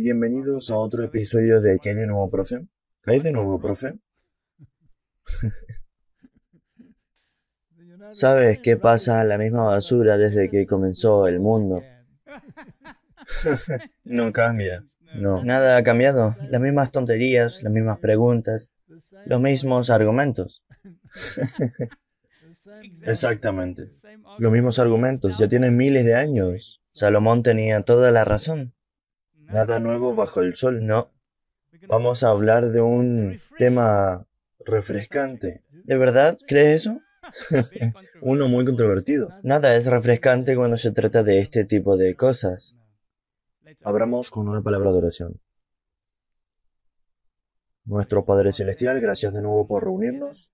Bienvenidos a otro episodio de ¿Qué de nuevo, profe? ¿Qué hay de ah, nuevo, profe? ¿Sabes qué pasa la misma basura desde que comenzó el mundo? no cambia. No. Nada ha cambiado. Las mismas tonterías, las mismas preguntas, los mismos argumentos. Exactamente. Los mismos argumentos. Ya tienen miles de años. Salomón tenía toda la razón. Nada nuevo bajo el sol, no. Vamos a hablar de un tema refrescante. ¿De verdad crees eso? Uno muy controvertido. Nada es refrescante cuando se trata de este tipo de cosas. Abramos con una palabra de oración. Nuestro Padre Celestial, gracias de nuevo por reunirnos.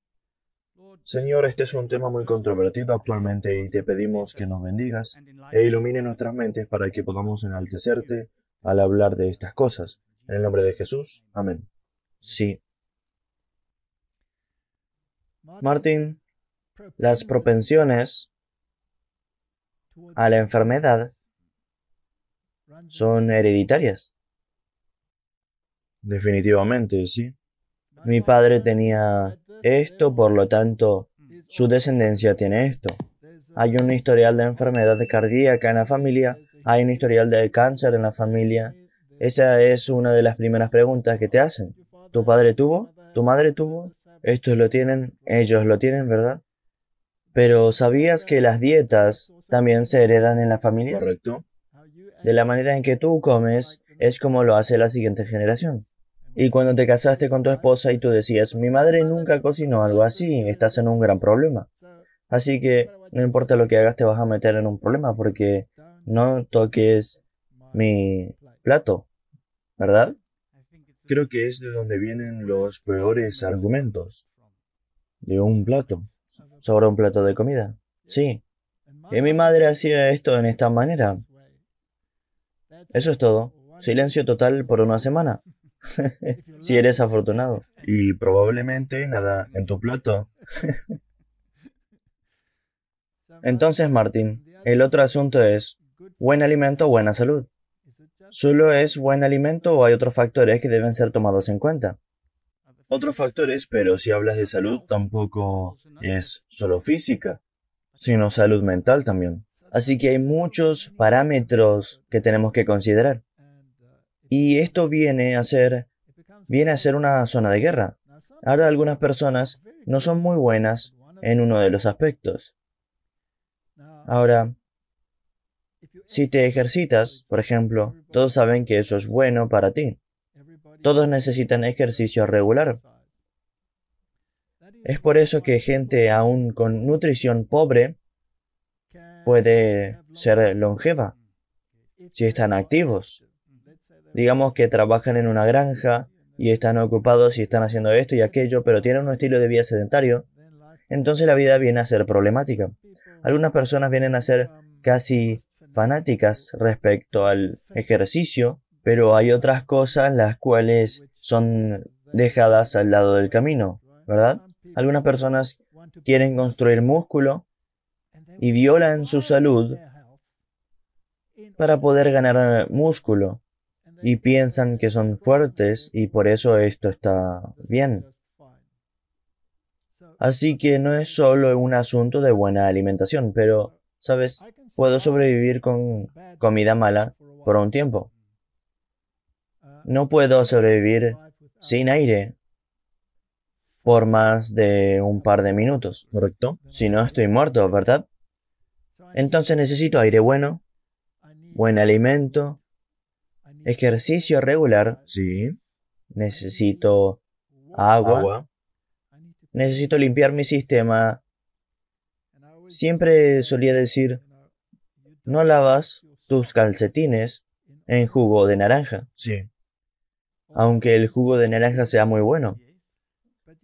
Señor, este es un tema muy controvertido actualmente y te pedimos que nos bendigas e ilumine nuestras mentes para que podamos enaltecerte al hablar de estas cosas. En el nombre de Jesús. Amén. Sí. Martín, las propensiones a la enfermedad son hereditarias. Definitivamente, sí. Mi padre tenía esto, por lo tanto, su descendencia tiene esto. Hay un historial de enfermedad cardíaca en la familia hay un historial de cáncer en la familia. Esa es una de las primeras preguntas que te hacen. ¿Tu padre tuvo? ¿Tu madre tuvo? Estos lo tienen, ellos lo tienen, ¿verdad? Pero ¿sabías que las dietas también se heredan en la familia? Correcto. De la manera en que tú comes es como lo hace la siguiente generación. Y cuando te casaste con tu esposa y tú decías, mi madre nunca cocinó algo así, estás en un gran problema. Así que no importa lo que hagas, te vas a meter en un problema porque no toques mi plato, ¿verdad? Creo que es de donde vienen los peores argumentos. De un plato. Sobre un plato de comida. Sí. Y mi madre hacía esto en esta manera. Eso es todo. Silencio total por una semana. si eres afortunado. Y probablemente nada en tu plato. Entonces, Martín, el otro asunto es, Buen alimento, buena salud. ¿Solo es buen alimento o hay otros factores que deben ser tomados en cuenta? Otros factores, pero si hablas de salud tampoco es solo física, sino salud mental también. Así que hay muchos parámetros que tenemos que considerar. Y esto viene a ser viene a ser una zona de guerra. Ahora algunas personas no son muy buenas en uno de los aspectos. Ahora, si te ejercitas, por ejemplo, todos saben que eso es bueno para ti. Todos necesitan ejercicio regular. Es por eso que gente aún con nutrición pobre puede ser longeva si están activos. Digamos que trabajan en una granja y están ocupados y están haciendo esto y aquello, pero tienen un estilo de vida sedentario, entonces la vida viene a ser problemática. Algunas personas vienen a ser casi fanáticas respecto al ejercicio, pero hay otras cosas las cuales son dejadas al lado del camino, ¿verdad? Algunas personas quieren construir músculo y violan su salud para poder ganar músculo y piensan que son fuertes y por eso esto está bien. Así que no es solo un asunto de buena alimentación, pero, ¿sabes? Puedo sobrevivir con comida mala por un tiempo. No puedo sobrevivir sin aire por más de un par de minutos. Correcto. Si no, estoy muerto, ¿verdad? Entonces necesito aire bueno, buen alimento, ejercicio regular. Sí. Necesito agua. Necesito limpiar mi sistema. Siempre solía decir, no lavas tus calcetines en jugo de naranja. Sí. Aunque el jugo de naranja sea muy bueno.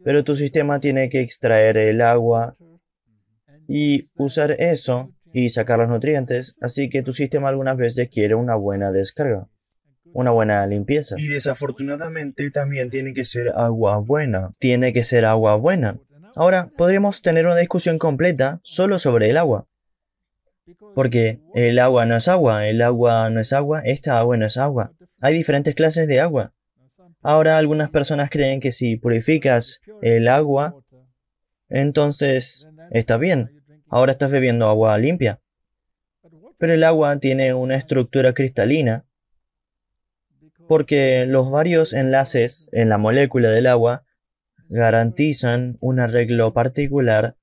Pero tu sistema tiene que extraer el agua y usar eso y sacar los nutrientes. Así que tu sistema algunas veces quiere una buena descarga, una buena limpieza. Y desafortunadamente también tiene que ser agua buena. Tiene que ser agua buena. Ahora, podríamos tener una discusión completa solo sobre el agua. Porque el agua no es agua, el agua no es agua, esta agua no es agua. Hay diferentes clases de agua. Ahora algunas personas creen que si purificas el agua, entonces está bien. Ahora estás bebiendo agua limpia. Pero el agua tiene una estructura cristalina porque los varios enlaces en la molécula del agua garantizan un arreglo particular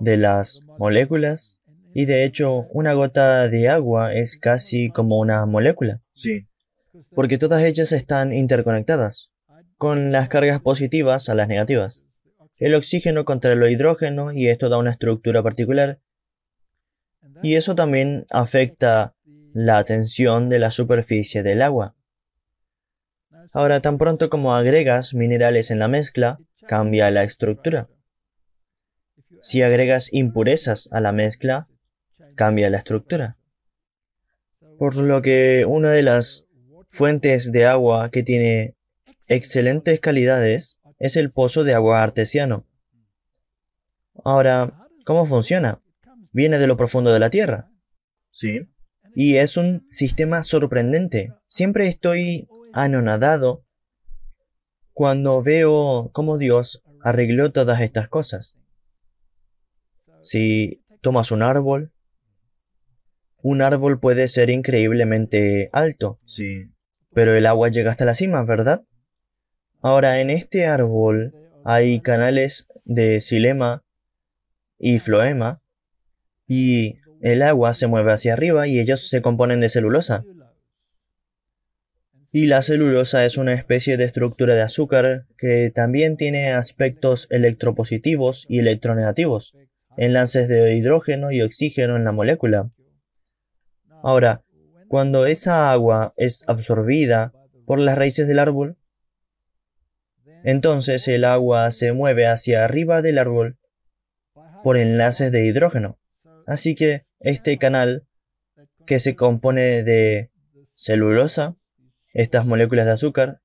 de las moléculas y de hecho, una gota de agua es casi como una molécula. Sí. Porque todas ellas están interconectadas, con las cargas positivas a las negativas. El oxígeno contra el hidrógeno y esto da una estructura particular. Y eso también afecta la tensión de la superficie del agua. Ahora, tan pronto como agregas minerales en la mezcla, cambia la estructura. Si agregas impurezas a la mezcla, cambia la estructura. Por lo que una de las fuentes de agua que tiene excelentes calidades es el pozo de agua artesiano. Ahora, ¿cómo funciona? Viene de lo profundo de la tierra. Sí. Y es un sistema sorprendente. Siempre estoy anonadado cuando veo cómo Dios arregló todas estas cosas. Si tomas un árbol, un árbol puede ser increíblemente alto. Sí. Pero el agua llega hasta la cima, ¿verdad? Ahora, en este árbol hay canales de xilema y floema y el agua se mueve hacia arriba y ellos se componen de celulosa. Y la celulosa es una especie de estructura de azúcar que también tiene aspectos electropositivos y electronegativos, enlaces de hidrógeno y oxígeno en la molécula. Ahora, cuando esa agua es absorbida por las raíces del árbol, entonces el agua se mueve hacia arriba del árbol por enlaces de hidrógeno. Así que este canal, que se compone de celulosa, estas moléculas de azúcar,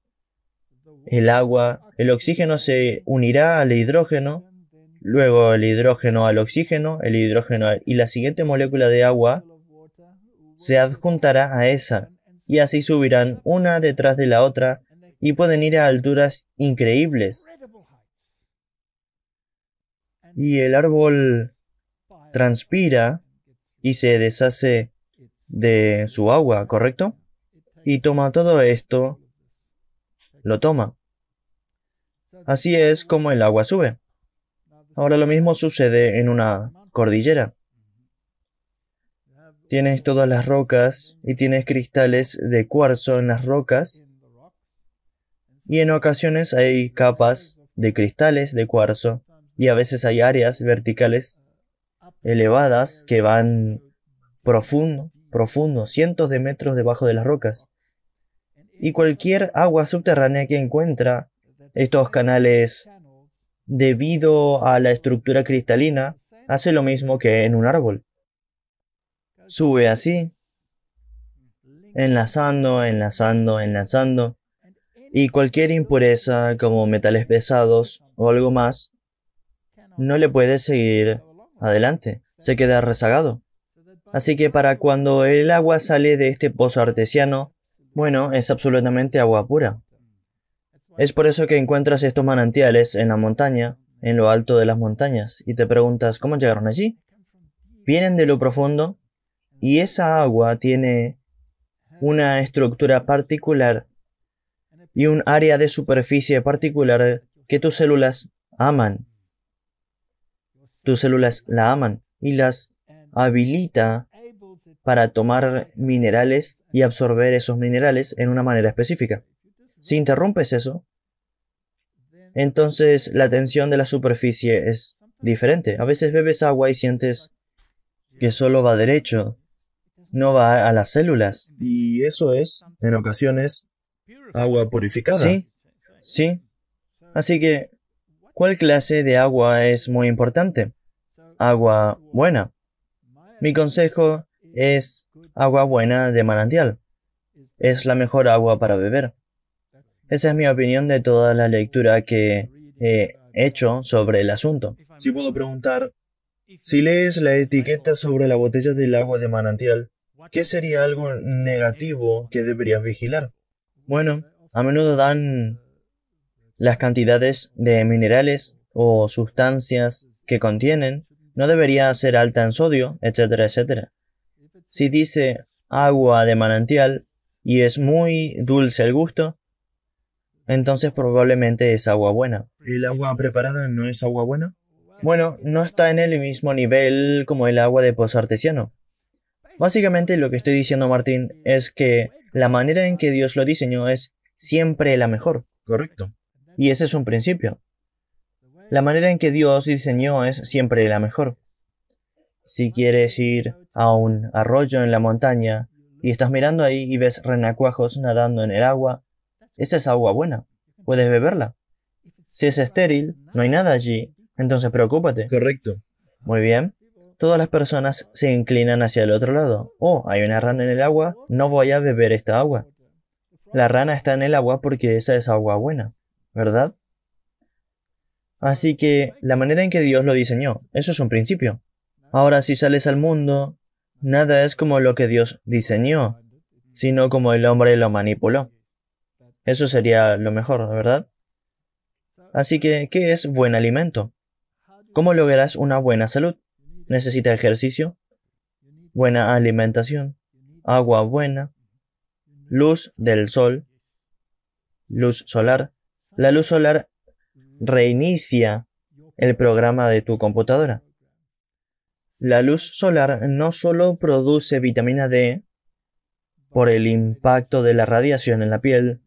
el agua, el oxígeno se unirá al hidrógeno, luego el hidrógeno al oxígeno, el hidrógeno y la siguiente molécula de agua se adjuntará a esa, y así subirán una detrás de la otra y pueden ir a alturas increíbles. Y el árbol transpira y se deshace de su agua, ¿correcto? Y toma todo esto, lo toma. Así es como el agua sube. Ahora lo mismo sucede en una cordillera. Tienes todas las rocas y tienes cristales de cuarzo en las rocas. Y en ocasiones hay capas de cristales de cuarzo y a veces hay áreas verticales elevadas que van profundo, profundo, cientos de metros debajo de las rocas. Y cualquier agua subterránea que encuentra estos canales debido a la estructura cristalina hace lo mismo que en un árbol. Sube así, enlazando, enlazando, enlazando. Y cualquier impureza como metales pesados o algo más no le puede seguir adelante, se queda rezagado. Así que para cuando el agua sale de este pozo artesiano, bueno, es absolutamente agua pura. Es por eso que encuentras estos manantiales en la montaña, en lo alto de las montañas, y te preguntas, ¿cómo llegaron allí? Vienen de lo profundo y esa agua tiene una estructura particular y un área de superficie particular que tus células aman. Tus células la aman y las habilita para tomar minerales y absorber esos minerales en una manera específica. Si interrumpes eso, entonces la tensión de la superficie es diferente. A veces bebes agua y sientes que solo va derecho, no va a las células. Y eso es, en ocasiones, agua purificada. Sí, sí. Así que, ¿cuál clase de agua es muy importante? Agua buena. Mi consejo es agua buena de manantial. Es la mejor agua para beber. Esa es mi opinión de toda la lectura que he hecho sobre el asunto. Si puedo preguntar, si lees la etiqueta sobre la botella del agua de manantial, ¿Qué sería algo negativo que deberías vigilar? Bueno, a menudo dan las cantidades de minerales o sustancias que contienen. No debería ser alta en sodio, etcétera, etcétera. Si dice agua de manantial y es muy dulce el gusto, entonces probablemente es agua buena. ¿El agua preparada no es agua buena? Bueno, no está en el mismo nivel como el agua de pozo artesiano. Básicamente lo que estoy diciendo, Martín, es que la manera en que Dios lo diseñó es siempre la mejor. Correcto. Y ese es un principio. La manera en que Dios diseñó es siempre la mejor. Si quieres ir a un arroyo en la montaña y estás mirando ahí y ves renacuajos nadando en el agua, esa es agua buena. Puedes beberla. Si es estéril, no hay nada allí, entonces preocúpate. Correcto. Muy bien todas las personas se inclinan hacia el otro lado. Oh, hay una rana en el agua, no voy a beber esta agua. La rana está en el agua porque esa es agua buena, ¿verdad? Así que la manera en que Dios lo diseñó, eso es un principio. Ahora si sales al mundo, nada es como lo que Dios diseñó, sino como el hombre lo manipuló. Eso sería lo mejor, ¿verdad? Así que, ¿qué es buen alimento? ¿Cómo lograrás una buena salud? Necesita ejercicio, buena alimentación, agua buena, luz del sol, luz solar. La luz solar reinicia el programa de tu computadora. La luz solar no solo produce vitamina D por el impacto de la radiación en la piel,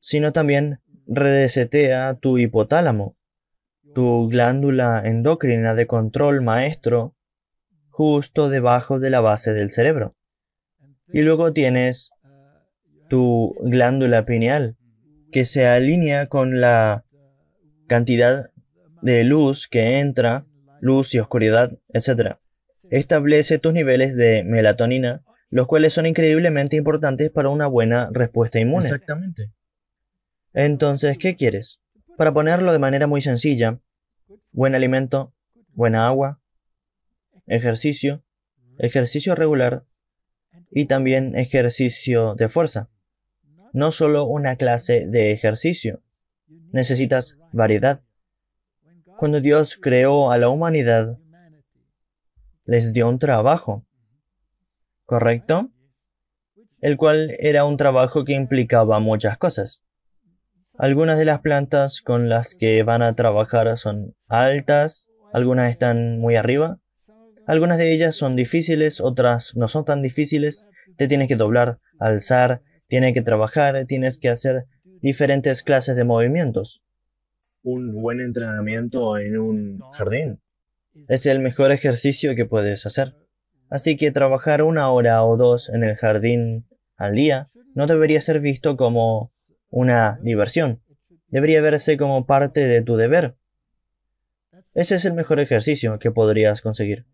sino también resetea tu hipotálamo, tu glándula endocrina de control maestro justo debajo de la base del cerebro. Y luego tienes tu glándula pineal, que se alinea con la cantidad de luz que entra, luz y oscuridad, etc. Establece tus niveles de melatonina, los cuales son increíblemente importantes para una buena respuesta inmune. Exactamente. Entonces, ¿qué quieres? Para ponerlo de manera muy sencilla, buen alimento, buena agua, ejercicio, ejercicio regular y también ejercicio de fuerza. No solo una clase de ejercicio, necesitas variedad. Cuando Dios creó a la humanidad, les dio un trabajo, ¿correcto? El cual era un trabajo que implicaba muchas cosas. Algunas de las plantas con las que van a trabajar son altas, algunas están muy arriba, algunas de ellas son difíciles, otras no son tan difíciles. Te tienes que doblar, alzar, tienes que trabajar, tienes que hacer diferentes clases de movimientos. Un buen entrenamiento en un jardín. Es el mejor ejercicio que puedes hacer. Así que trabajar una hora o dos en el jardín al día no debería ser visto como una diversión. Debería verse como parte de tu deber. Ese es el mejor ejercicio que podrías conseguir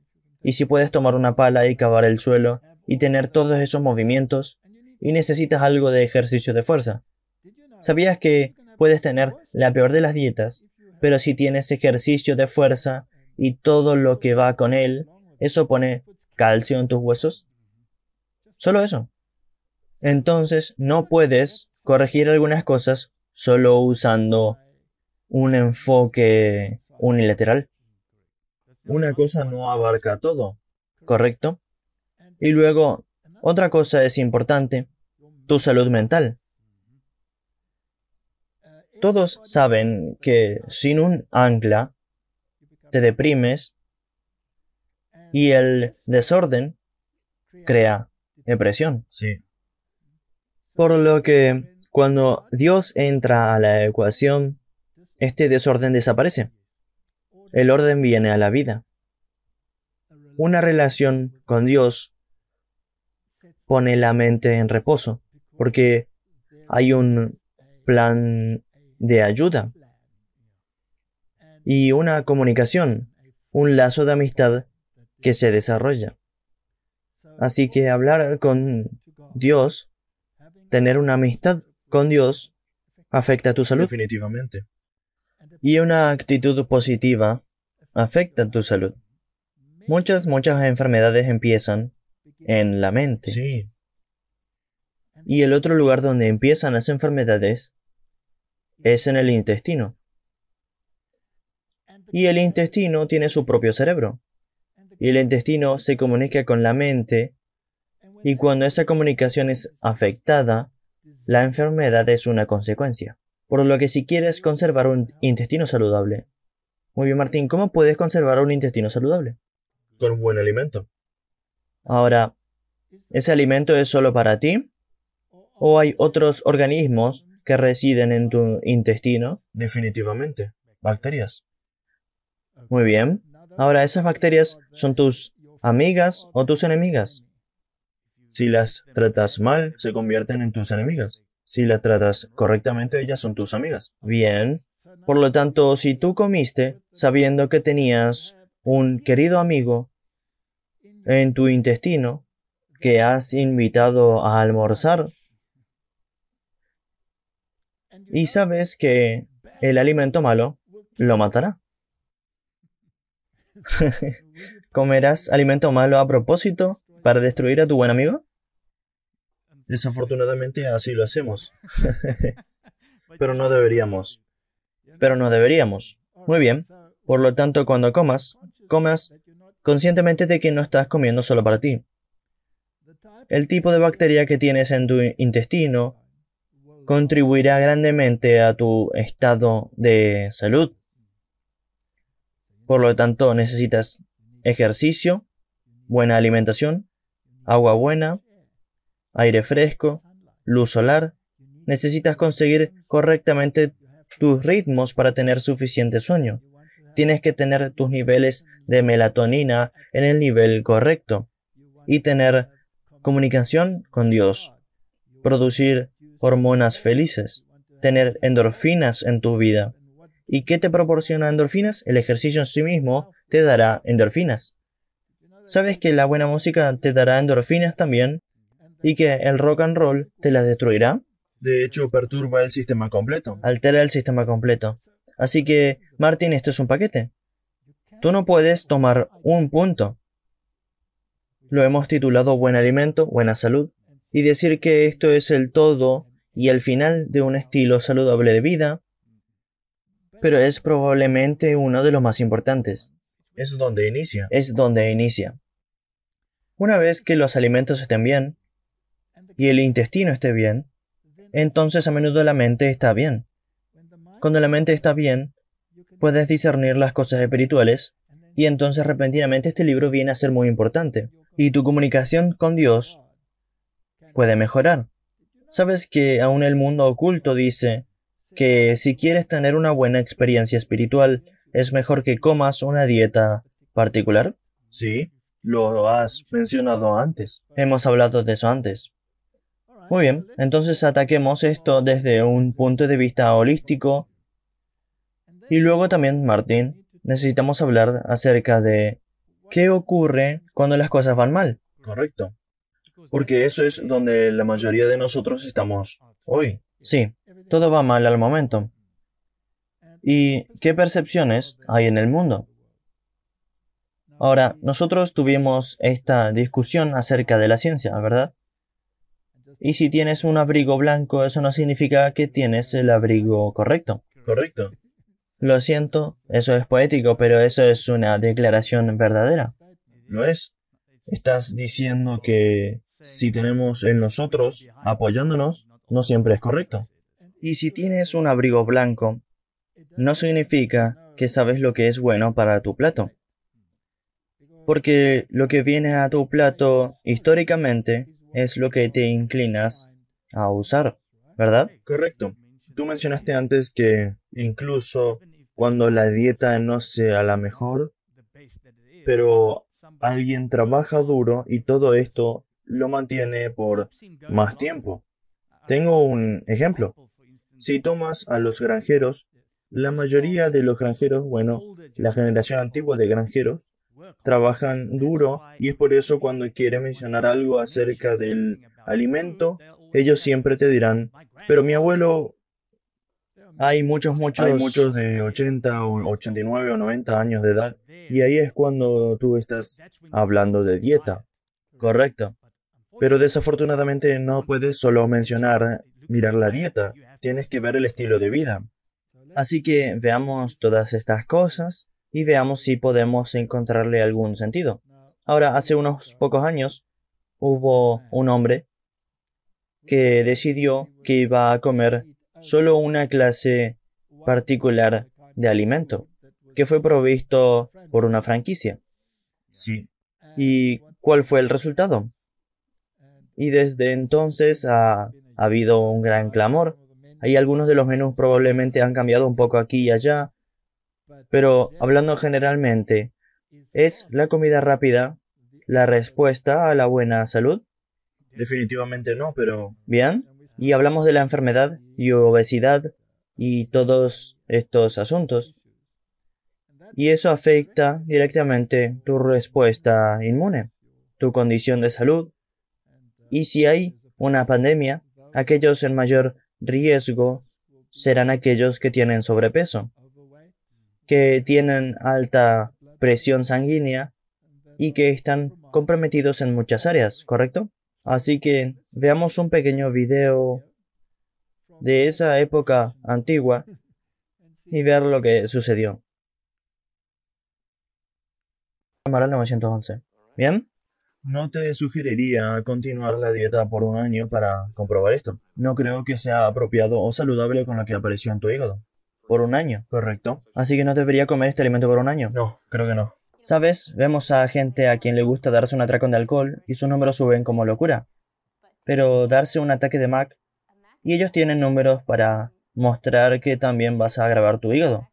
y si puedes tomar una pala y cavar el suelo y tener todos esos movimientos, y necesitas algo de ejercicio de fuerza. ¿Sabías que puedes tener la peor de las dietas, pero si tienes ejercicio de fuerza y todo lo que va con él, eso pone calcio en tus huesos? Solo eso. Entonces no puedes corregir algunas cosas solo usando un enfoque unilateral una cosa no abarca todo, ¿correcto? Y luego, otra cosa es importante, tu salud mental. Eh, este Todos saben que sin un ancla te deprimes y el desorden crea depresión. Sí. Por lo que cuando Dios entra a la ecuación, este desorden desaparece. El orden viene a la vida. Una relación con Dios pone la mente en reposo, porque hay un plan de ayuda y una comunicación, un lazo de amistad que se desarrolla. Así que hablar con Dios, tener una amistad con Dios, afecta a tu salud. Definitivamente. Y una actitud positiva afectan tu salud. Muchas, muchas enfermedades empiezan en la mente. Sí. Y el otro lugar donde empiezan las enfermedades es en el intestino. Y el intestino tiene su propio cerebro. Y el intestino se comunica con la mente. Y cuando esa comunicación es afectada, la enfermedad es una consecuencia. Por lo que si quieres conservar un intestino saludable, muy bien, Martín, ¿cómo puedes conservar un intestino saludable? Con un buen alimento. Ahora, ¿ese alimento es solo para ti? ¿O hay otros organismos que residen en tu intestino? Definitivamente, bacterias. Muy bien. Ahora, ¿esas bacterias son tus amigas o tus enemigas? Si las tratas mal, se convierten en tus enemigas. Si las tratas correctamente, ellas son tus amigas. Bien. Por lo tanto, si tú comiste sabiendo que tenías un querido amigo en tu intestino que has invitado a almorzar y sabes que el alimento malo lo matará. ¿Comerás alimento malo a propósito para destruir a tu buen amigo? Desafortunadamente así lo hacemos. Pero no deberíamos pero no deberíamos. Muy bien. Por lo tanto, cuando comas, comas conscientemente de que no estás comiendo solo para ti. El tipo de bacteria que tienes en tu intestino contribuirá grandemente a tu estado de salud. Por lo tanto, necesitas ejercicio, buena alimentación, agua buena, aire fresco, luz solar. Necesitas conseguir correctamente tus ritmos para tener suficiente sueño. Tienes que tener tus niveles de melatonina en el nivel correcto y tener comunicación con Dios, producir hormonas felices, tener endorfinas en tu vida. ¿Y qué te proporciona endorfinas? El ejercicio en sí mismo te dará endorfinas. ¿Sabes que la buena música te dará endorfinas también? ¿Y que el rock and roll te las destruirá? De hecho, perturba el sistema completo. Altera el sistema completo. Así que, Martin, esto es un paquete. Tú no puedes tomar un punto. Lo hemos titulado Buen Alimento, Buena Salud, y decir que esto es el todo y el final de un estilo saludable de vida, pero es probablemente uno de los más importantes. Es donde inicia. Es donde inicia. Una vez que los alimentos estén bien y el intestino esté bien, entonces a menudo la mente está bien. Cuando la mente está bien, puedes discernir las cosas espirituales y entonces repentinamente este libro viene a ser muy importante y tu comunicación con Dios puede mejorar. Sabes que aún el mundo oculto dice que si quieres tener una buena experiencia espiritual, es mejor que comas una dieta particular. Sí, lo has mencionado antes. Hemos hablado de eso antes. Muy bien, entonces ataquemos esto desde un punto de vista holístico. Y luego también, Martín, necesitamos hablar acerca de qué ocurre cuando las cosas van mal. Correcto. Porque eso es donde la mayoría de nosotros estamos hoy. Sí, todo va mal al momento. ¿Y qué percepciones hay en el mundo? Ahora, nosotros tuvimos esta discusión acerca de la ciencia, ¿verdad? Y si tienes un abrigo blanco, eso no significa que tienes el abrigo correcto. Correcto. Lo siento, eso es poético, pero eso es una declaración verdadera. ¿Lo es? Estás diciendo que si tenemos en nosotros apoyándonos, no siempre es correcto. Y si tienes un abrigo blanco, no significa que sabes lo que es bueno para tu plato. Porque lo que viene a tu plato históricamente es lo que te inclinas a usar, ¿verdad? Correcto. Tú mencionaste antes que incluso cuando la dieta no sea la mejor, pero alguien trabaja duro y todo esto lo mantiene por más tiempo. Tengo un ejemplo. Si tomas a los granjeros, la mayoría de los granjeros, bueno, la generación antigua de granjeros, trabajan duro y es por eso cuando quieres mencionar algo acerca del alimento, ellos siempre te dirán, pero mi abuelo, hay muchos, muchos, hay muchos de 80 o 89 o 90 años de edad y ahí es cuando tú estás hablando de dieta, correcto. Pero desafortunadamente no puedes solo mencionar mirar la dieta, tienes que ver el estilo de vida. Así que veamos todas estas cosas y veamos si podemos encontrarle algún sentido. Ahora, hace unos pocos años, hubo un hombre que decidió que iba a comer solo una clase particular de alimento, que fue provisto por una franquicia. Sí. ¿Y cuál fue el resultado? Y desde entonces ha, habido un gran clamor. Hay algunos de los menús probablemente han cambiado un poco aquí y allá, pero hablando generalmente, ¿es la comida rápida la respuesta a la buena salud? Definitivamente no, pero... Bien, y hablamos de la enfermedad y obesidad y todos estos asuntos. Y eso afecta directamente tu respuesta inmune, tu condición de salud. Y si hay una pandemia, aquellos en mayor riesgo serán aquellos que tienen sobrepeso que tienen alta presión sanguínea y que están comprometidos en muchas áreas, ¿correcto? Así que veamos un pequeño video de esa época antigua y ver lo que sucedió. Cámara 911. ¿Bien? No te sugeriría continuar la dieta por un año para comprobar esto. No creo que sea apropiado o saludable con lo que apareció en tu hígado por un año. Correcto. Así que no debería comer este alimento por un año. No, creo que no. ¿Sabes? Vemos a gente a quien le gusta darse un atracón de alcohol y sus números suben como locura. Pero darse un ataque de Mac y ellos tienen números para mostrar que también vas a agravar tu hígado.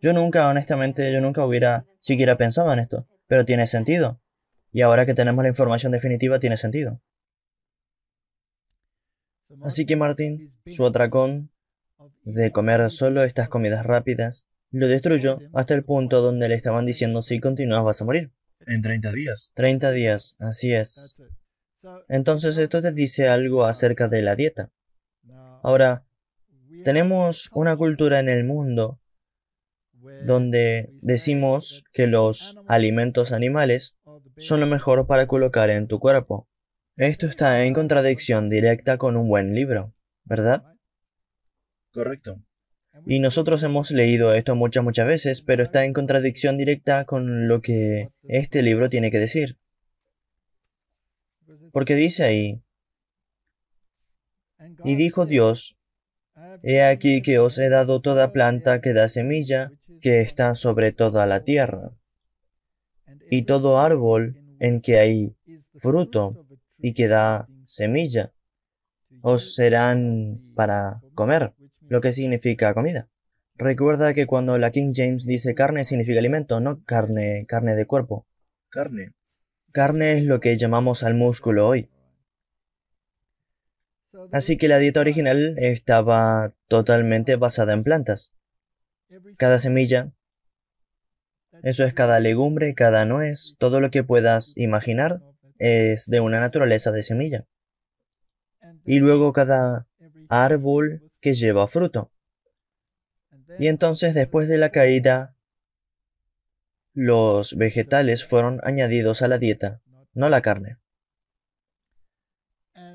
Yo nunca, honestamente, yo nunca hubiera siquiera pensado en esto, pero tiene sentido. Y ahora que tenemos la información definitiva, tiene sentido. Así que Martín, su atracón de comer solo estas comidas rápidas, lo destruyó hasta el punto donde le estaban diciendo si continúas vas a morir. En 30 días. 30 días, así es. Entonces esto te dice algo acerca de la dieta. Ahora, tenemos una cultura en el mundo donde decimos que los alimentos animales son lo mejor para colocar en tu cuerpo. Esto está en contradicción directa con un buen libro, ¿verdad? Correcto. Ah, y nosotros hemos leído esto muchas, muchas veces, pero está en contradicción directa con lo que este libro tiene que decir. Porque dice ahí, y dijo Dios, He aquí que os he dado toda planta que da semilla, que está sobre toda la tierra, y todo árbol en que hay fruto y que da semilla, os serán para comer lo que significa comida. Recuerda que cuando la King James dice carne significa alimento, no carne, carne de cuerpo. Carne. Carne es lo que llamamos al músculo hoy. Así que la dieta original estaba totalmente basada en plantas. Cada semilla, eso es cada legumbre, cada nuez, todo lo que puedas imaginar es de una naturaleza de semilla. Y luego cada árbol que lleva fruto. Y entonces después de la caída, los vegetales fueron añadidos a la dieta, no la carne.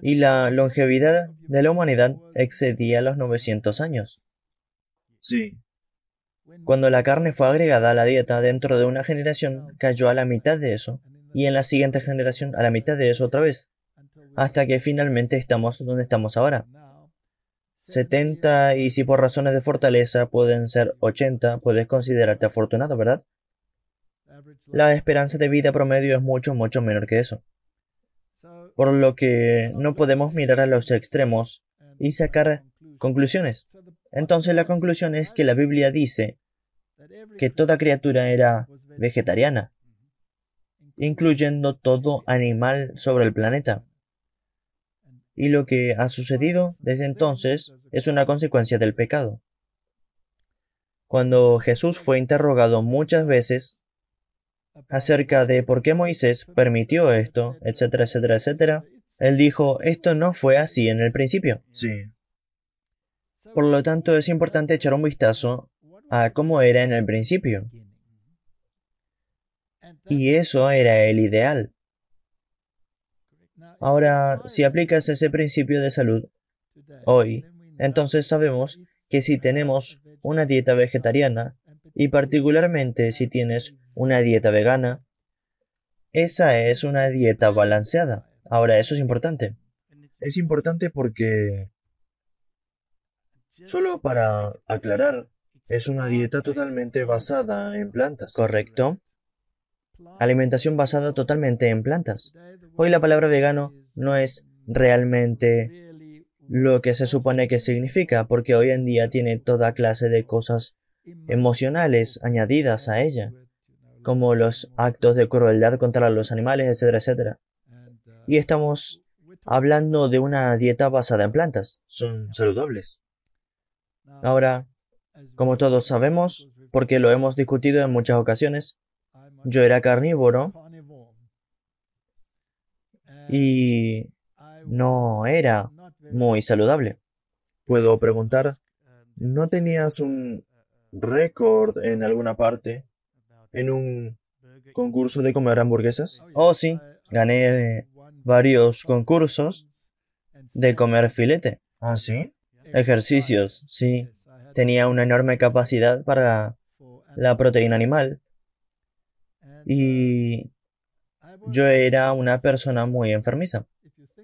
Y la longevidad de la humanidad excedía los 900 años. Sí. Cuando la carne fue agregada a la dieta dentro de una generación, cayó a la mitad de eso, y en la siguiente generación a la mitad de eso otra vez, hasta que finalmente estamos donde estamos ahora, 70 y si por razones de fortaleza pueden ser 80, puedes considerarte afortunado, ¿verdad? La esperanza de vida promedio es mucho, mucho menor que eso. Por lo que no podemos mirar a los extremos y sacar conclusiones. Entonces la conclusión es que la Biblia dice que toda criatura era vegetariana, incluyendo todo animal sobre el planeta y lo que ha sucedido desde entonces es una consecuencia del pecado. Cuando Jesús fue interrogado muchas veces acerca de por qué Moisés permitió esto, etcétera, etcétera, etcétera, él dijo, esto no fue así en el principio. Sí. Por lo tanto, es importante echar un vistazo a cómo era en el principio. Y eso era el ideal. Ahora, si aplicas ese principio de salud hoy, entonces sabemos que si tenemos una dieta vegetariana, y particularmente si tienes una dieta vegana, esa es una dieta balanceada. Ahora, eso es importante. Es importante porque, solo para aclarar, es una dieta totalmente basada en plantas. Correcto alimentación basada totalmente en plantas. Hoy la palabra vegano no es realmente lo que se supone que significa, porque hoy en día tiene toda clase de cosas emocionales añadidas a ella, como los actos de crueldad contra los animales, etcétera, etcétera. Y estamos hablando de una dieta basada en plantas. Son saludables. Ahora, como todos sabemos, porque lo hemos discutido en muchas ocasiones, yo era carnívoro y no era muy saludable. Puedo preguntar, ¿no tenías un récord en alguna parte en un concurso de comer hamburguesas? Oh, sí, gané varios concursos de comer filete. ¿Ah, sí? Ejercicios, sí. Tenía una enorme capacidad para la proteína animal y yo era una persona muy enfermiza.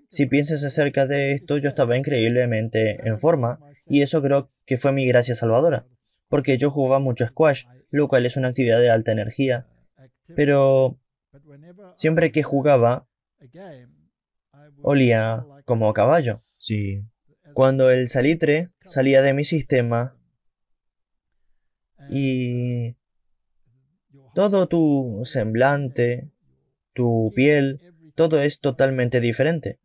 Si piensas acerca de esto, yo estaba increíblemente en forma y eso creo que fue mi gracia salvadora, porque yo jugaba mucho squash, lo cual es una actividad de alta energía, pero siempre que jugaba olía como caballo. Sí. Cuando el salitre salía de mi sistema y todo tu semblante, tu piel, todo es totalmente diferente.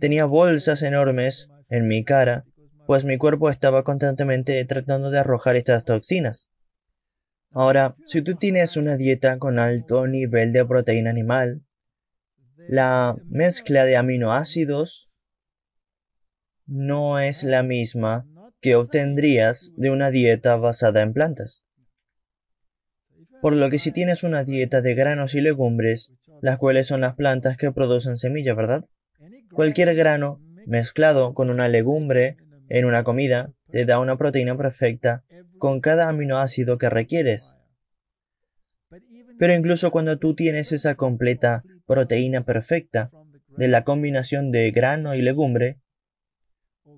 Tenía bolsas enormes en mi cara, pues mi cuerpo estaba constantemente tratando de arrojar estas toxinas. Ahora, si tú tienes una dieta con alto nivel de proteína animal, la mezcla de aminoácidos no es la misma que obtendrías de una dieta basada en plantas por lo que si tienes una dieta de granos y legumbres, las cuales son las plantas que producen semillas, ¿verdad? Cualquier grano mezclado con una legumbre en una comida te da una proteína perfecta con cada aminoácido que requieres. Pero incluso cuando tú tienes esa completa proteína perfecta de la combinación de grano y legumbre,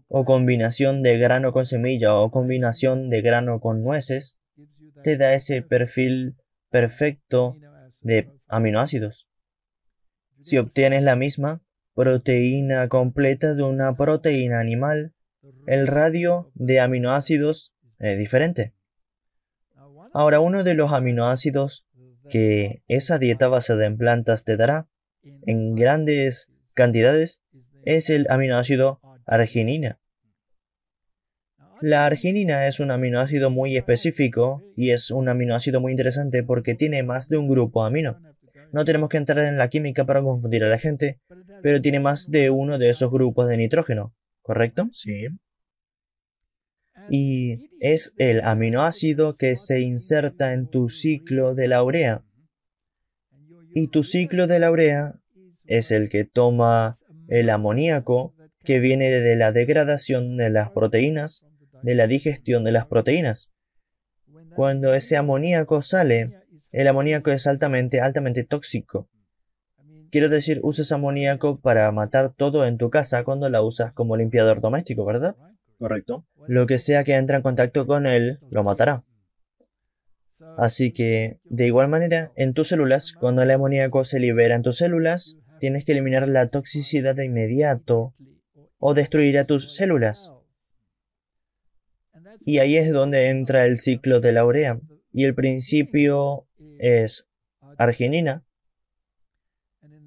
o combinación de grano con semilla o combinación de grano con nueces, te da ese perfil perfecto de aminoácidos. Si obtienes la misma proteína completa de una proteína animal, el radio de aminoácidos es diferente. Ahora, uno de los aminoácidos que esa dieta basada en plantas te dará en grandes cantidades es el aminoácido arginina. La arginina es un aminoácido muy específico y es un aminoácido muy interesante porque tiene más de un grupo amino. No tenemos que entrar en la química para confundir a la gente, pero tiene más de uno de esos grupos de nitrógeno, ¿correcto? Sí. Y es el aminoácido que se inserta en tu ciclo de la urea. Y tu ciclo de la urea es el que toma el amoníaco que viene de la degradación de las proteínas de la digestión de las proteínas. Cuando ese amoníaco sale, el amoníaco es altamente, altamente tóxico. Quiero decir, usas amoníaco para matar todo en tu casa cuando la usas como limpiador doméstico, ¿verdad? Correcto. Lo que sea que entra en contacto con él, lo matará. Así que, de igual manera, en tus células, cuando el amoníaco se libera en tus células, tienes que eliminar la toxicidad de inmediato o destruir a tus células. Y ahí es donde entra el ciclo de la urea. Y el principio es arginina.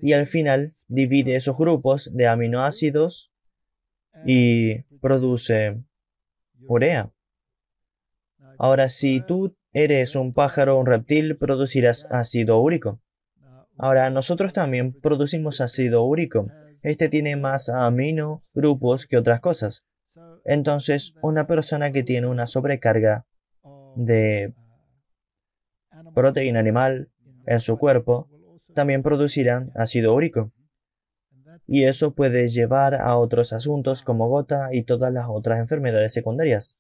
Y al final divide esos grupos de aminoácidos y produce urea. Ahora, si tú eres un pájaro o un reptil, producirás ácido úrico. Ahora, nosotros también producimos ácido úrico. Este tiene más amino grupos que otras cosas. Entonces, una persona que tiene una sobrecarga de proteína animal en su cuerpo también producirá ácido úrico. Y eso puede llevar a otros asuntos como gota y todas las otras enfermedades secundarias.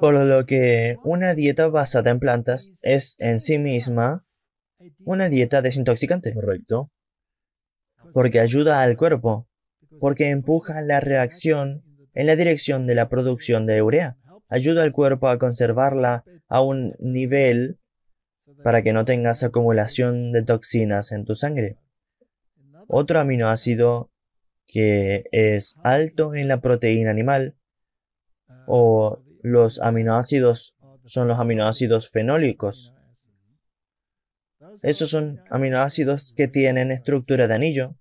Por lo que una dieta basada en plantas es en sí misma una dieta desintoxicante. Correcto. Porque ayuda al cuerpo porque empuja la reacción en la dirección de la producción de urea. Ayuda al cuerpo a conservarla a un nivel para que no tengas acumulación de toxinas en tu sangre. Otro aminoácido que es alto en la proteína animal o los aminoácidos son los aminoácidos fenólicos. Esos son aminoácidos que tienen estructura de anillo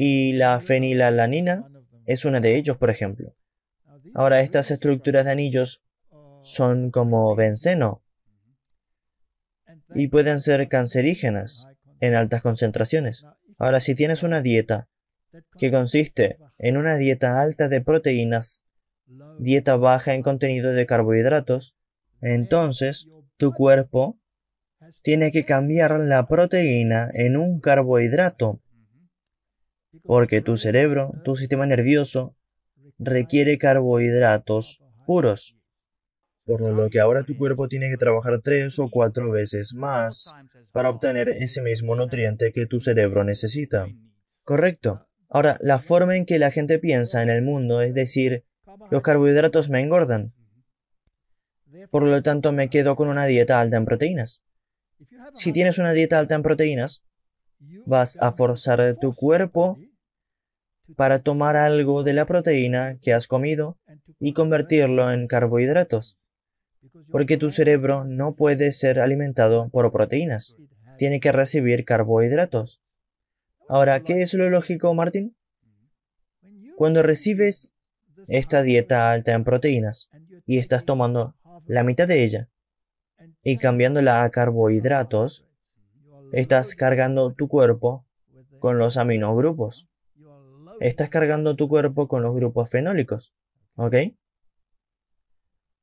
y la fenilalanina es una de ellos, por ejemplo. Ahora, estas estructuras de anillos son como benceno y pueden ser cancerígenas en altas concentraciones. Ahora, si tienes una dieta que consiste en una dieta alta de proteínas, dieta baja en contenido de carbohidratos, entonces tu cuerpo tiene que cambiar la proteína en un carbohidrato porque tu cerebro, tu sistema nervioso, requiere carbohidratos puros, por lo que ahora tu cuerpo tiene que trabajar tres o cuatro veces más para obtener ese mismo nutriente que tu cerebro necesita. Correcto. Ahora, la forma en que la gente piensa en el mundo es decir, los carbohidratos me engordan. Por lo tanto, me quedo con una dieta alta en proteínas. Si tienes una dieta alta en proteínas, vas a forzar tu cuerpo para tomar algo de la proteína que has comido y convertirlo en carbohidratos, porque tu cerebro no puede ser alimentado por proteínas, tiene que recibir carbohidratos. Ahora, ¿qué es lo lógico, Martín? Cuando recibes esta dieta alta en proteínas y estás tomando la mitad de ella y cambiándola a carbohidratos, estás cargando tu cuerpo con los aminogrupos estás cargando tu cuerpo con los grupos fenólicos, ¿ok?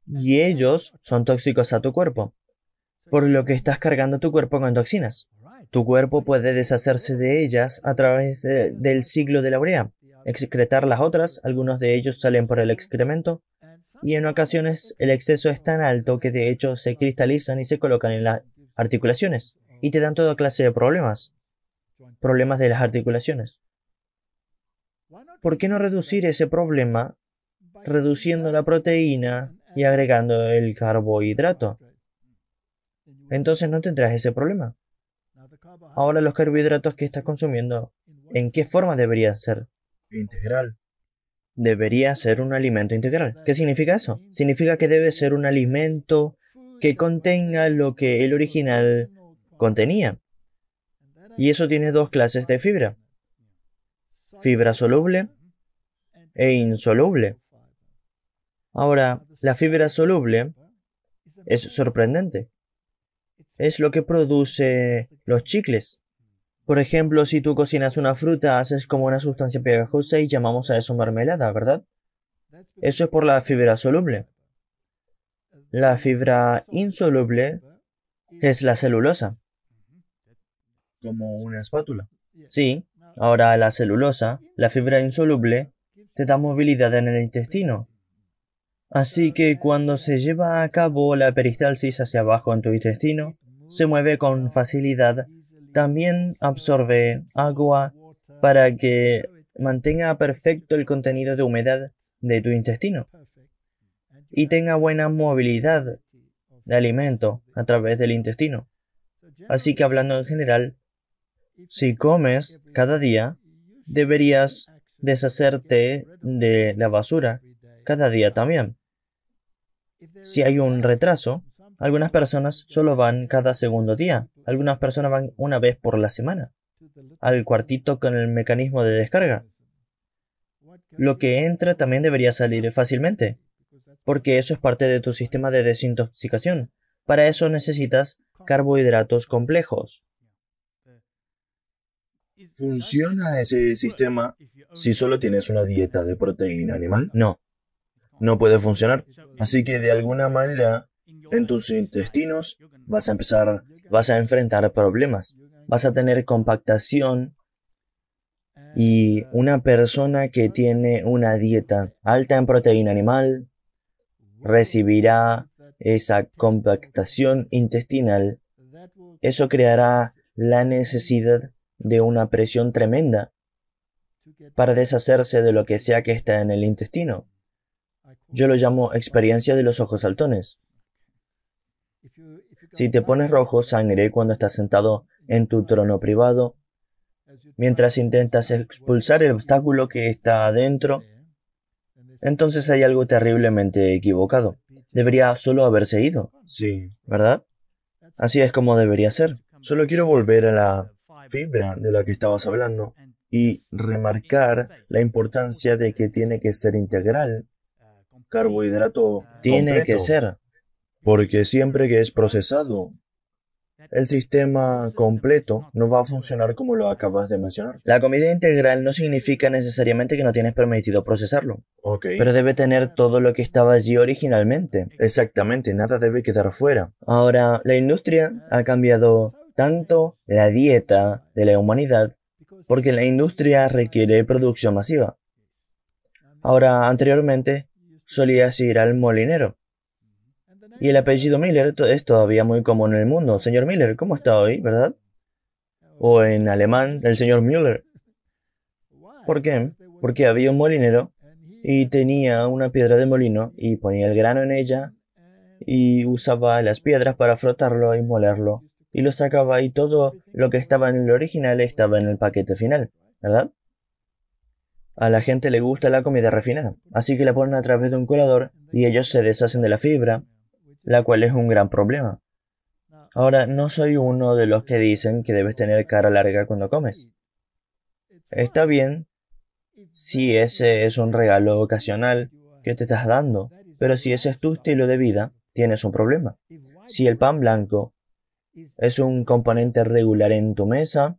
Y ellos son tóxicos a tu cuerpo, por lo que estás cargando tu cuerpo con toxinas. Tu cuerpo puede deshacerse de ellas a través del ciclo de la urea, excretar las otras, algunos de ellos salen por el excremento, y en ocasiones el exceso es tan alto que de hecho se cristalizan y se colocan en las articulaciones, y te dan toda clase de problemas, problemas de las articulaciones. ¿Por qué no reducir ese problema reduciendo la proteína y agregando el carbohidrato? Entonces no tendrás ese problema. Ahora los carbohidratos que estás consumiendo, ¿en qué forma debería ser? Integral. Debería ser un alimento integral. ¿Qué significa eso? Significa que debe ser un alimento que contenga lo que el original contenía. Y eso tiene dos clases de fibra fibra soluble e insoluble. Ahora, la fibra soluble es sorprendente. Es lo que produce los chicles. Por ejemplo, si tú cocinas una fruta, haces como una sustancia pegajosa y llamamos a eso mermelada, ¿verdad? Eso es por la fibra soluble. La fibra insoluble es la celulosa. Como una espátula. Sí, Ahora la celulosa, la fibra insoluble, te da movilidad en el intestino. Así que cuando se lleva a cabo la peristalsis hacia abajo en tu intestino, se mueve con facilidad. También absorbe agua para que mantenga perfecto el contenido de humedad de tu intestino y tenga buena movilidad de alimento a través del intestino. Así que hablando en general, si comes cada día, deberías deshacerte de la basura cada día también. Si hay un retraso, algunas personas solo van cada segundo día, algunas personas van una vez por la semana al cuartito con el mecanismo de descarga. Lo que entra también debería salir fácilmente, porque eso es parte de tu sistema de desintoxicación. Para eso necesitas carbohidratos complejos. ¿Funciona ese sistema si solo tienes una dieta de proteína animal? No, no puede funcionar. Así que de alguna manera en tus intestinos vas a empezar, vas a enfrentar problemas, vas a tener compactación ah, y una persona que ah. tiene una dieta alta en proteína animal recibirá esa compactación intestinal. Eso creará la necesidad de una presión tremenda para deshacerse de lo que sea que está en el intestino. Yo lo llamo experiencia de los ojos saltones. Si te pones rojo, sangre cuando estás sentado en tu trono privado, mientras intentas expulsar el obstáculo que está adentro, entonces hay algo terriblemente equivocado. Debería solo haberse ido. Sí. ¿Verdad? Así es como debería ser. Solo quiero volver a la fibra de la que estabas hablando y remarcar la importancia de que tiene que ser integral. Carbohidrato tiene que ser, porque siempre que es procesado, el sistema completo no va a funcionar como lo acabas de mencionar. La comida integral no significa necesariamente que no tienes permitido procesarlo. Pero debe tener todo lo que estaba allí originalmente. Exactamente, nada debe quedar fuera. Ahora, la industria ha cambiado tanto la dieta de la humanidad porque la industria requiere producción masiva. Ahora, anteriormente, solía ir al molinero. Y el apellido Miller es todavía muy común en el mundo. Señor Miller, ¿cómo está hoy, verdad? O en alemán, el señor Müller. ¿Por qué? Porque había un molinero y tenía una piedra de molino y ponía el grano en ella y usaba las piedras para frotarlo y molerlo y lo sacaba y todo lo que estaba en el original estaba en el paquete final, ¿verdad? A la gente le gusta la comida refinada, así que la ponen a través de un colador y ellos se deshacen de la fibra, la cual es un gran problema. Ahora, no soy uno de los que dicen que debes tener cara larga cuando comes. Está bien si ese es un regalo ocasional que te estás dando, pero si ese es tu estilo de vida, tienes un problema. Si el pan blanco es un componente regular en tu mesa,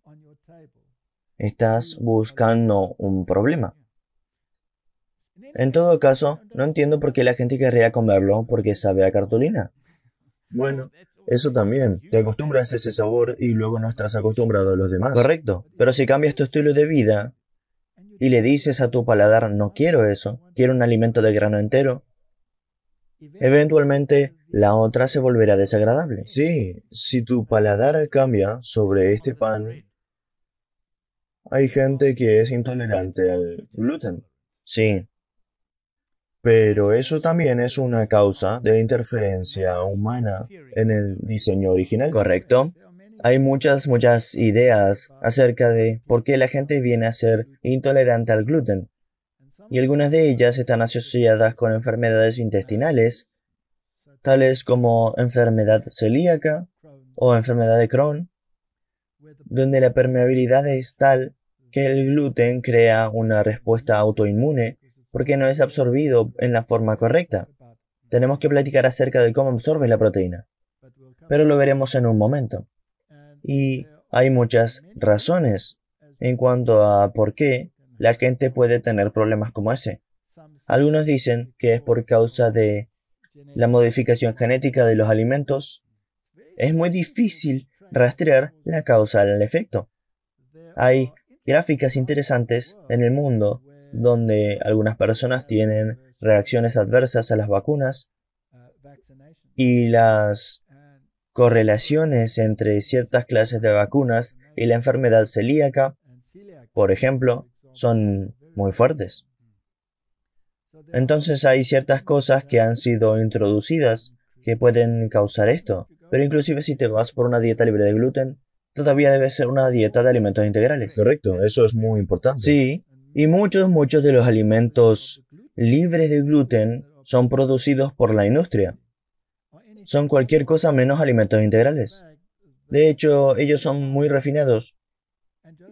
estás buscando un problema. En todo caso, no entiendo por qué la gente querría comerlo porque sabe a cartulina. Bueno, eso también. Te acostumbras a ese sabor y luego no estás acostumbrado a los demás. Correcto. Pero si cambias tu estilo de vida y le dices a tu paladar, no quiero eso, quiero un alimento de grano entero, eventualmente la otra se volverá desagradable. Sí, si tu paladar cambia sobre este pan, hay gente que es intolerante al gluten. Sí. Pero eso también es una causa de interferencia humana en el diseño original. Correcto. Hay muchas, muchas ideas acerca de por qué la gente viene a ser intolerante al gluten. Y algunas de ellas están asociadas con enfermedades intestinales tales como enfermedad celíaca o enfermedad de Crohn, donde la permeabilidad es tal que el gluten crea una respuesta autoinmune porque no es absorbido en la forma correcta. Tenemos que platicar acerca de cómo absorbe la proteína, pero lo veremos en un momento. Y hay muchas razones en cuanto a por qué la gente puede tener problemas como ese. Algunos dicen que es por causa de la modificación genética de los alimentos, es muy difícil rastrear la causa al efecto. Hay gráficas interesantes en el mundo donde algunas personas tienen reacciones adversas a las vacunas y las correlaciones entre ciertas clases de vacunas y la enfermedad celíaca, por ejemplo, son muy fuertes. Entonces hay ciertas cosas que han sido introducidas que pueden causar esto. Pero inclusive si te vas por una dieta libre de gluten, todavía debe ser una dieta de alimentos integrales. Correcto, eso es muy importante. Sí, y muchos, muchos de los alimentos libres de gluten son producidos por la industria. Son cualquier cosa menos alimentos integrales. De hecho, ellos son muy refinados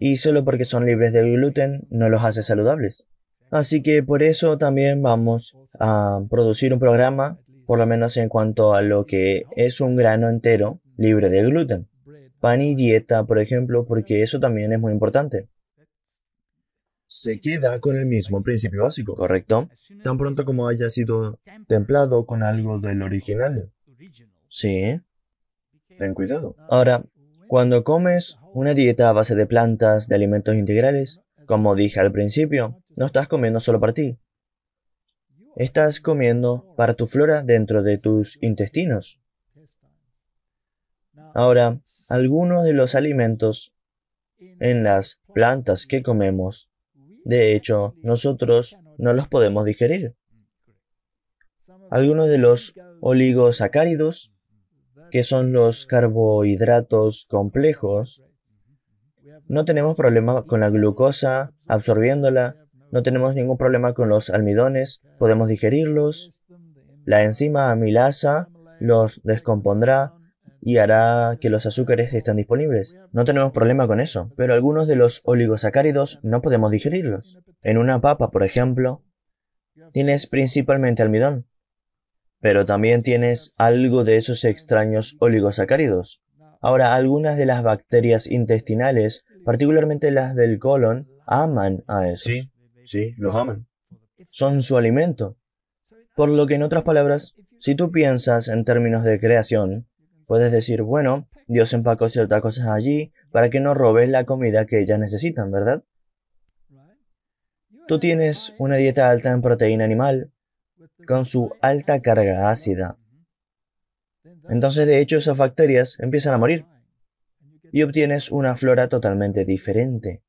y solo porque son libres de gluten no los hace saludables. Así que por eso también vamos a producir un programa, por lo menos en cuanto a lo que es un grano entero libre de gluten. Pan y dieta, por ejemplo, porque eso también es muy importante. Se queda con el mismo principio básico. Correcto. Tan pronto como haya sido templado con algo del original. Sí. Ten cuidado. Ahora, cuando comes una dieta a base de plantas, de alimentos integrales, como dije al principio, no estás comiendo solo para ti. Estás comiendo para tu flora dentro de tus intestinos. Ahora, algunos de los alimentos en las plantas que comemos, de hecho, nosotros no los podemos digerir. Algunos de los oligosacáridos, que son los carbohidratos complejos, no tenemos problema con la glucosa, absorbiéndola, no tenemos ningún problema con los almidones, podemos digerirlos. La enzima amilasa los descompondrá y hará que los azúcares estén disponibles. No tenemos problema con eso, pero algunos de los oligosacáridos no podemos digerirlos. En una papa, por ejemplo, tienes principalmente almidón, pero también tienes algo de esos extraños oligosacáridos. Ahora, algunas de las bacterias intestinales particularmente las del colon, aman a esos. Sí, sí, los aman. Son su alimento. Por lo que en otras palabras, si tú piensas en términos de creación, puedes decir, bueno, Dios empacó ciertas cosas allí para que no robes la comida que ellas necesitan, ¿verdad? Tú tienes una dieta alta en proteína animal, con su alta carga ácida. Entonces, de hecho, esas bacterias empiezan a morir y obtienes una flora totalmente diferente.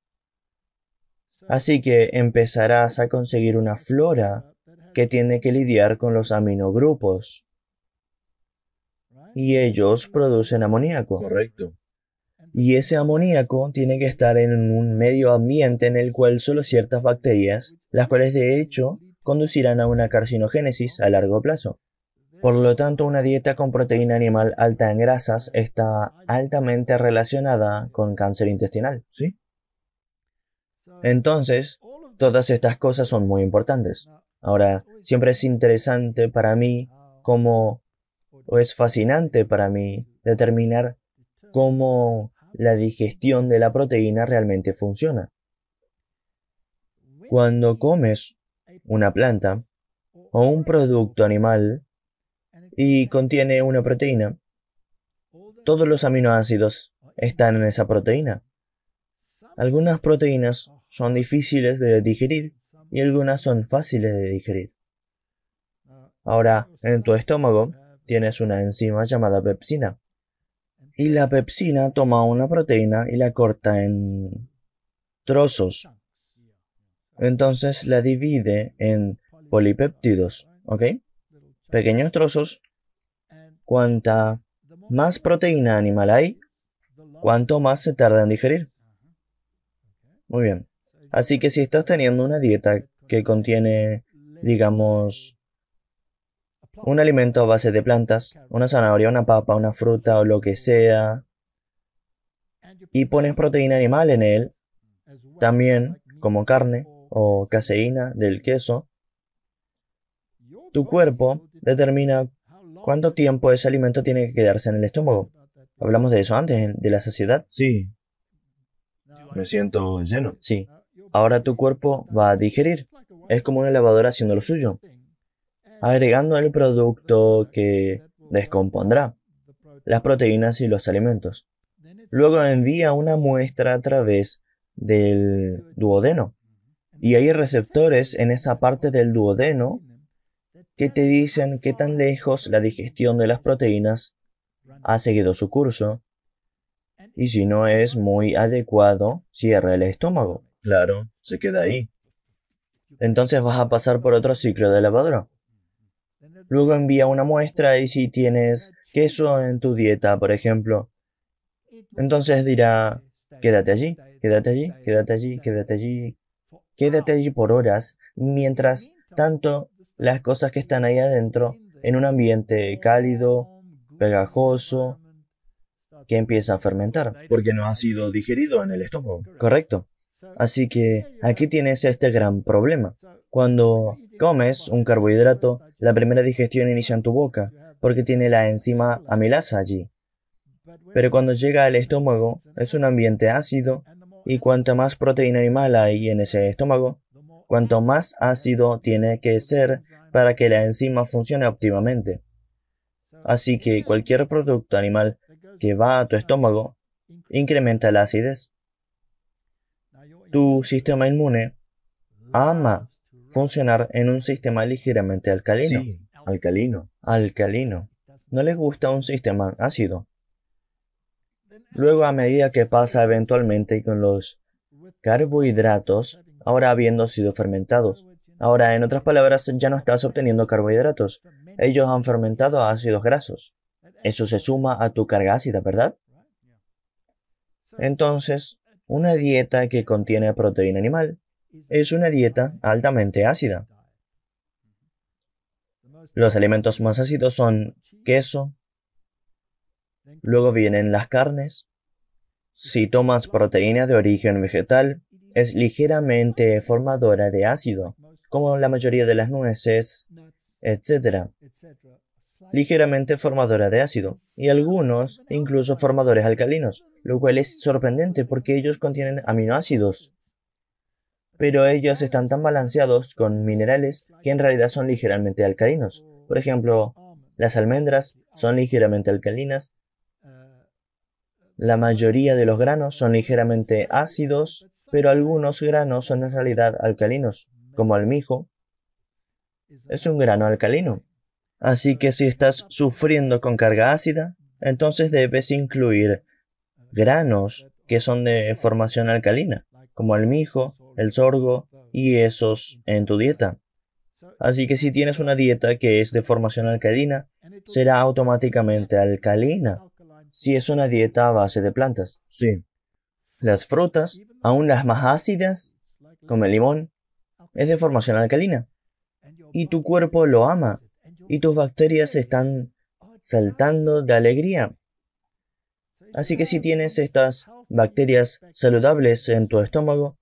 Así que empezarás a conseguir una flora que tiene que lidiar con los aminogrupos. Y ellos producen amoníaco. Correcto. Y ese amoníaco tiene que estar en un medio ambiente en el cual solo ciertas bacterias, las cuales de hecho conducirán a una carcinogénesis a largo plazo. Por lo tanto, una dieta con proteína animal alta en grasas está altamente relacionada con cáncer intestinal. ¿Sí? Entonces, todas estas cosas son muy importantes. Ahora, siempre es interesante para mí como, o es fascinante para mí determinar cómo la digestión de la proteína realmente funciona. Cuando comes una planta o un producto animal, y contiene una proteína. Todos los aminoácidos están en esa proteína. Algunas proteínas son difíciles de digerir y algunas son fáciles de digerir. Ahora, en tu estómago tienes una enzima llamada pepsina. Y la pepsina toma una proteína y la corta en trozos. Entonces la divide en polipéptidos, ¿ok? Pequeños trozos Cuanta más proteína animal hay, cuanto más se tarda en digerir. Muy bien. Así que si estás teniendo una dieta que contiene, digamos, un alimento a base de plantas, una zanahoria, una papa, una fruta o lo que sea, y pones proteína animal en él, también como carne o caseína del queso, tu cuerpo determina ¿Cuánto tiempo ese alimento tiene que quedarse en el estómago? Hablamos de eso antes, de la saciedad. Sí. Me siento lleno. Sí. Ahora tu cuerpo va a digerir. Es como una lavadora haciendo lo suyo, agregando el producto que descompondrá, las proteínas y los alimentos. Luego envía una muestra a través del duodeno. Y hay receptores en esa parte del duodeno que te dicen que tan lejos la digestión de las proteínas ha seguido su curso y si no es muy adecuado, cierra el estómago. Claro, se queda ahí. Entonces vas a pasar por otro ciclo de lavadora. Luego envía una muestra y si tienes queso en tu dieta, por ejemplo, entonces dirá, quédate allí, quédate allí, quédate allí, quédate allí, quédate allí por horas, mientras tanto las cosas que están ahí adentro en un ambiente cálido, pegajoso, que empieza a fermentar. Porque no ha sido digerido en el estómago. Correcto. Así que aquí tienes este gran problema. Cuando comes un carbohidrato, la primera digestión inicia en tu boca, porque tiene la enzima amilasa allí. Pero cuando llega al estómago, es un ambiente ácido, y cuanta más proteína animal hay en ese estómago, cuanto más ácido tiene que ser para que la enzima funcione óptimamente. Así que cualquier producto animal que va a tu estómago incrementa la acidez. Tu sistema inmune ama funcionar en un sistema ligeramente alcalino. alcalino. Alcalino. No les gusta un sistema ácido. Luego, a medida que pasa eventualmente con los carbohidratos, ahora habiendo sido fermentados. Ahora, en otras palabras, ya no estás obteniendo carbohidratos. Ellos han fermentado ácidos grasos. Eso se suma a tu carga ácida, ¿verdad? Entonces, una dieta que contiene proteína animal es una dieta altamente ácida. Los alimentos más ácidos son queso, luego vienen las carnes. Si tomas proteína de origen vegetal, es ligeramente formadora de ácido, como la mayoría de las nueces, etc. Ligeramente formadora de ácido, y algunos incluso formadores alcalinos, lo cual es sorprendente porque ellos contienen aminoácidos. Pero ellos están tan balanceados con minerales que en realidad son ligeramente alcalinos. Por ejemplo, las almendras son ligeramente alcalinas, la mayoría de los granos son ligeramente ácidos, pero algunos granos son en realidad alcalinos, como el mijo. Es un grano alcalino. Así que si estás sufriendo con carga ácida, entonces debes incluir granos que son de formación alcalina, como el mijo, el sorgo y esos en tu dieta. Así que si tienes una dieta que es de formación alcalina, será automáticamente alcalina, si es una dieta a base de plantas. Sí. Las frutas, aún las más ácidas, como el limón, es de formación alcalina. Y tu cuerpo lo ama. Y tus bacterias están saltando de alegría. Así que si tienes estas bacterias saludables en tu estómago,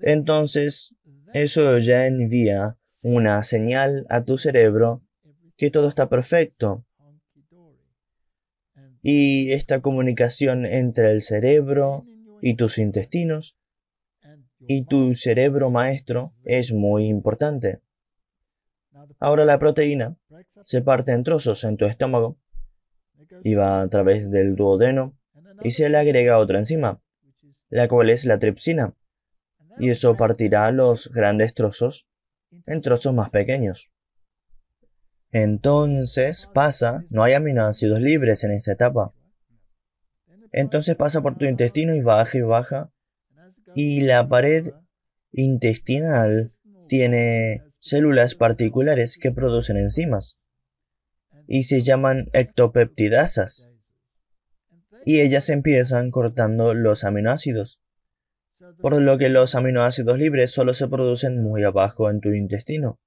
entonces eso ya envía una señal a tu cerebro que todo está perfecto y esta comunicación entre el cerebro y tus intestinos y tu cerebro maestro es muy importante. Ahora la proteína se parte en trozos en tu estómago y va a través del duodeno y se le agrega otra enzima, la cual es la tripsina, y eso partirá los grandes trozos en trozos más pequeños. Entonces pasa, no hay aminoácidos libres en esta etapa. Entonces pasa por tu intestino y baja y baja. Y la pared intestinal tiene células particulares que producen enzimas. Y se llaman ectopeptidasas. Y ellas empiezan cortando los aminoácidos. Por lo que los aminoácidos libres solo se producen muy abajo en tu intestino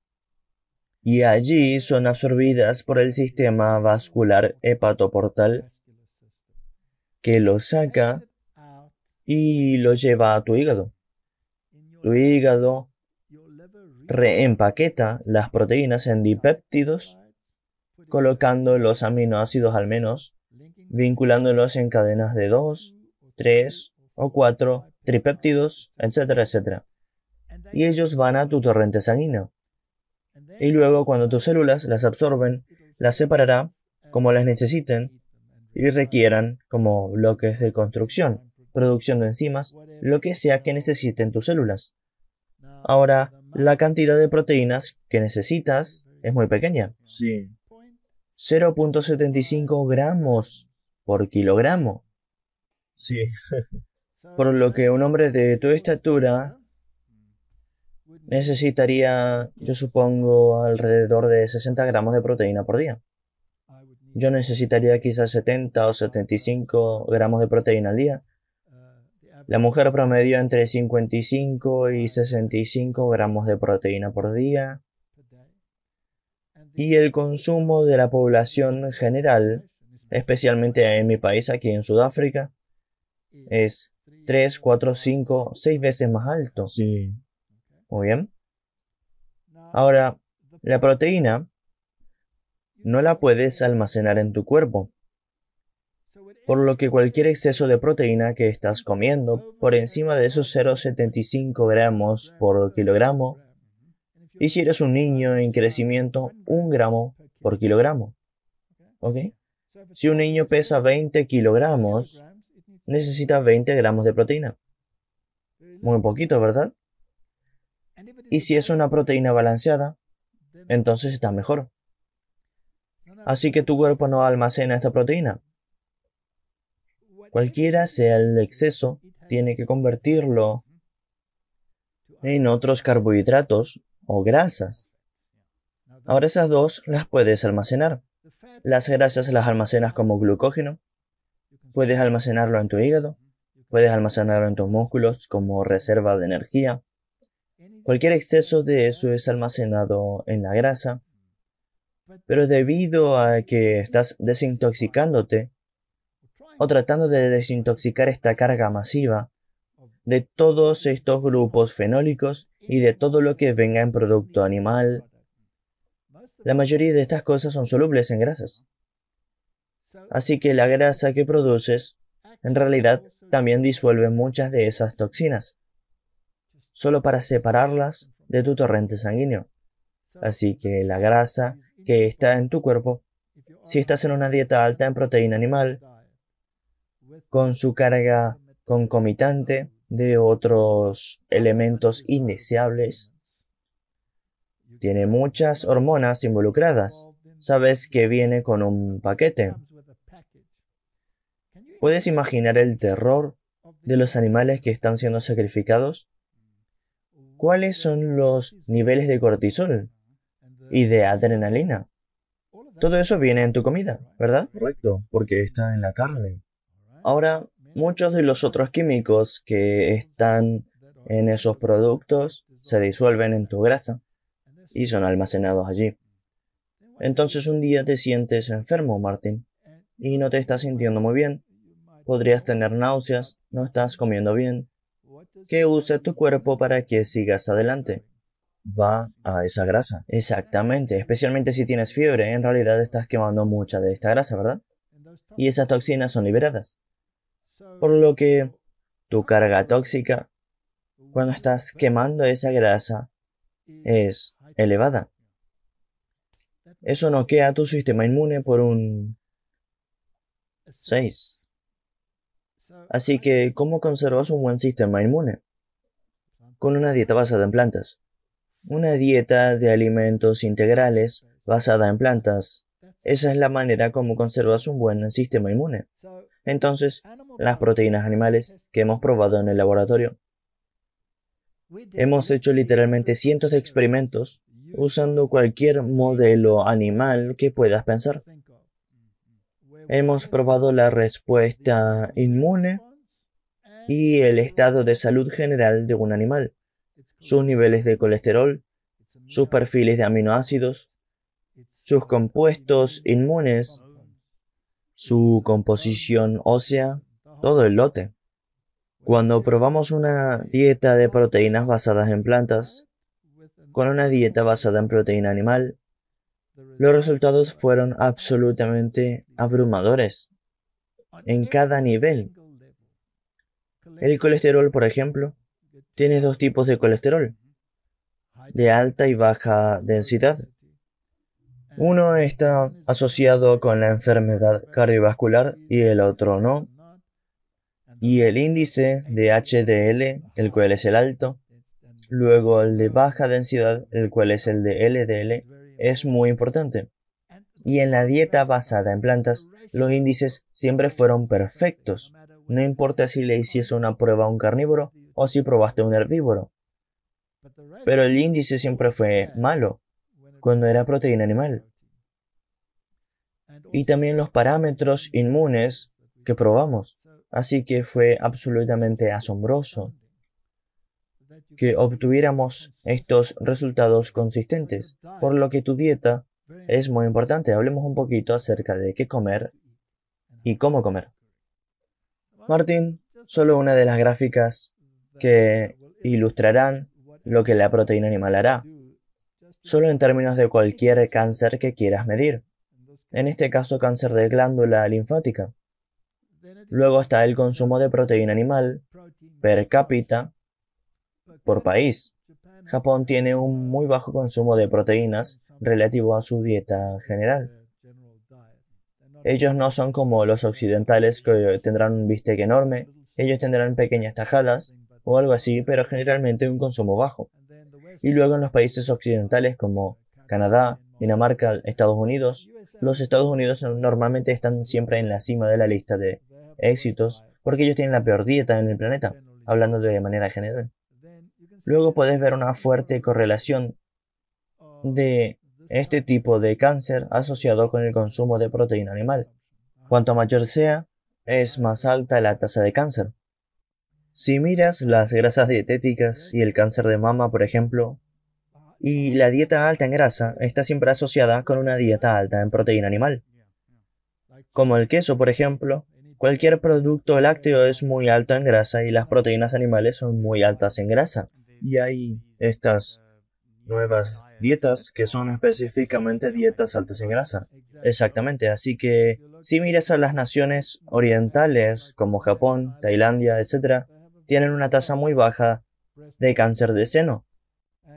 y allí son absorbidas por el sistema vascular hepatoportal que lo saca y lo lleva a tu hígado. Tu hígado reempaqueta las proteínas en dipéptidos, colocando los aminoácidos al menos, vinculándolos en cadenas de 2, 3 o 4 tripéptidos, etcétera, etcétera. Y ellos van a tu torrente sanguíneo y luego cuando tus células las absorben, las separará como las necesiten y requieran como bloques de construcción, producción de enzimas, lo que sea que necesiten tus células. Ahora, la cantidad de proteínas que necesitas es muy pequeña. Sí. 0.75 gramos por kilogramo. Sí. por lo que un hombre de tu estatura necesitaría, yo supongo, alrededor de 60 gramos de proteína por día. Yo necesitaría quizás 70 o 75 gramos de proteína al día. La mujer promedio entre 55 y 65 gramos de proteína por día. Y el consumo de la población general, especialmente en mi país, aquí en Sudáfrica, es 3, 4, 5, 6 veces más alto. Sí. Muy bien. Ahora, la proteína no la puedes almacenar en tu cuerpo, por lo que cualquier exceso de proteína que estás comiendo, por encima de esos 0,75 gramos por kilogramo, y si eres un niño en crecimiento, un gramo por kilogramo. ¿Ok? Si un niño pesa 20 kilogramos, necesita 20 gramos de proteína. Muy poquito, ¿verdad? Y si es una proteína balanceada, entonces está mejor. Así que tu cuerpo no almacena esta proteína. Cualquiera sea el exceso, tiene que convertirlo en otros carbohidratos o grasas. Ahora esas dos las puedes almacenar. Las grasas las almacenas como glucógeno. Puedes almacenarlo en tu hígado. Puedes almacenarlo en tus músculos como reserva de energía. Cualquier exceso de eso es almacenado en la grasa, pero debido a que estás desintoxicándote o tratando de desintoxicar esta carga masiva de todos estos grupos fenólicos y de todo lo que venga en producto animal, la mayoría de estas cosas son solubles en grasas. Así que la grasa que produces en realidad también disuelve muchas de esas toxinas solo para separarlas de tu torrente sanguíneo. Así que la grasa que está en tu cuerpo, si estás en una dieta alta en proteína animal, con su carga concomitante de otros elementos indeseables, tiene muchas hormonas involucradas. Sabes que viene con un paquete. ¿Puedes imaginar el terror de los animales que están siendo sacrificados? cuáles son los niveles de cortisol y de adrenalina. Todo eso viene en tu comida, ¿verdad? Correcto, porque está en la carne. Ahora, muchos de los otros químicos que están en esos productos se disuelven en tu grasa y son almacenados allí. Entonces un día te sientes enfermo, Martín, y no te estás sintiendo muy bien. Podrías tener náuseas, no estás comiendo bien, que usa tu cuerpo para que sigas adelante. Va a esa grasa. Exactamente, especialmente si tienes fiebre, en realidad estás quemando mucha de esta grasa, ¿verdad? Y esas toxinas son liberadas. Por lo que tu carga tóxica, cuando estás quemando esa grasa, es elevada. Eso noquea tu sistema inmune por un 6. Así que, ¿cómo conservas un buen sistema inmune? Con una dieta basada en plantas. Una dieta de alimentos integrales basada en plantas. Esa es la manera como conservas un buen sistema inmune. Entonces, las proteínas animales que hemos probado en el laboratorio. Hemos hecho literalmente cientos de experimentos usando cualquier modelo animal que puedas pensar. Hemos probado la respuesta inmune y el estado de salud general de un animal, sus niveles de colesterol, sus perfiles de aminoácidos, sus compuestos inmunes, su composición ósea, todo el lote. Cuando probamos una dieta de proteínas basadas en plantas, con una dieta basada en proteína animal, los resultados fueron absolutamente abrumadores en cada nivel. El colesterol, por ejemplo, tiene dos tipos de colesterol, de alta y baja densidad. Uno está asociado con la enfermedad cardiovascular y el otro no. Y el índice de HDL, el cual es el alto, luego el de baja densidad, el cual es el de LDL, es muy importante. Y en la dieta basada en plantas, los índices siempre fueron perfectos. No importa si le hiciese una prueba a un carnívoro o si probaste un herbívoro. Pero el índice siempre fue malo cuando era proteína animal. Y también los parámetros inmunes que probamos. Así que fue absolutamente asombroso que obtuviéramos estos resultados consistentes, por lo que tu dieta es muy importante. Hablemos un poquito acerca de qué comer y cómo comer. Martín, solo una de las gráficas que ilustrarán lo que la proteína animal hará, solo en términos de cualquier cáncer que quieras medir, en este caso cáncer de glándula linfática. Luego está el consumo de proteína animal per cápita por país. Japón tiene un muy bajo consumo de proteínas relativo a su dieta general. Ellos no son como los occidentales que tendrán un bistec enorme, ellos tendrán pequeñas tajadas o algo así, pero generalmente un consumo bajo. Y luego en los países occidentales como Canadá, Dinamarca, Estados Unidos, los Estados Unidos normalmente están siempre en la cima de la lista de éxitos porque ellos tienen la peor dieta en el planeta, hablando de manera general. Luego puedes ver una fuerte correlación de este tipo de cáncer asociado con el consumo de proteína animal. Cuanto mayor sea, es más alta la tasa de cáncer. Si miras las grasas dietéticas y el cáncer de mama, por ejemplo, y la dieta alta en grasa está siempre asociada con una dieta alta en proteína animal. Como el queso, por ejemplo, cualquier producto lácteo es muy alto en grasa y las proteínas animales son muy altas en grasa. Y hay estas nuevas dietas que son específicamente dietas altas en grasa. Exactamente, así que si miras a las naciones orientales como Japón, Tailandia, etc., tienen una tasa muy baja de cáncer de seno.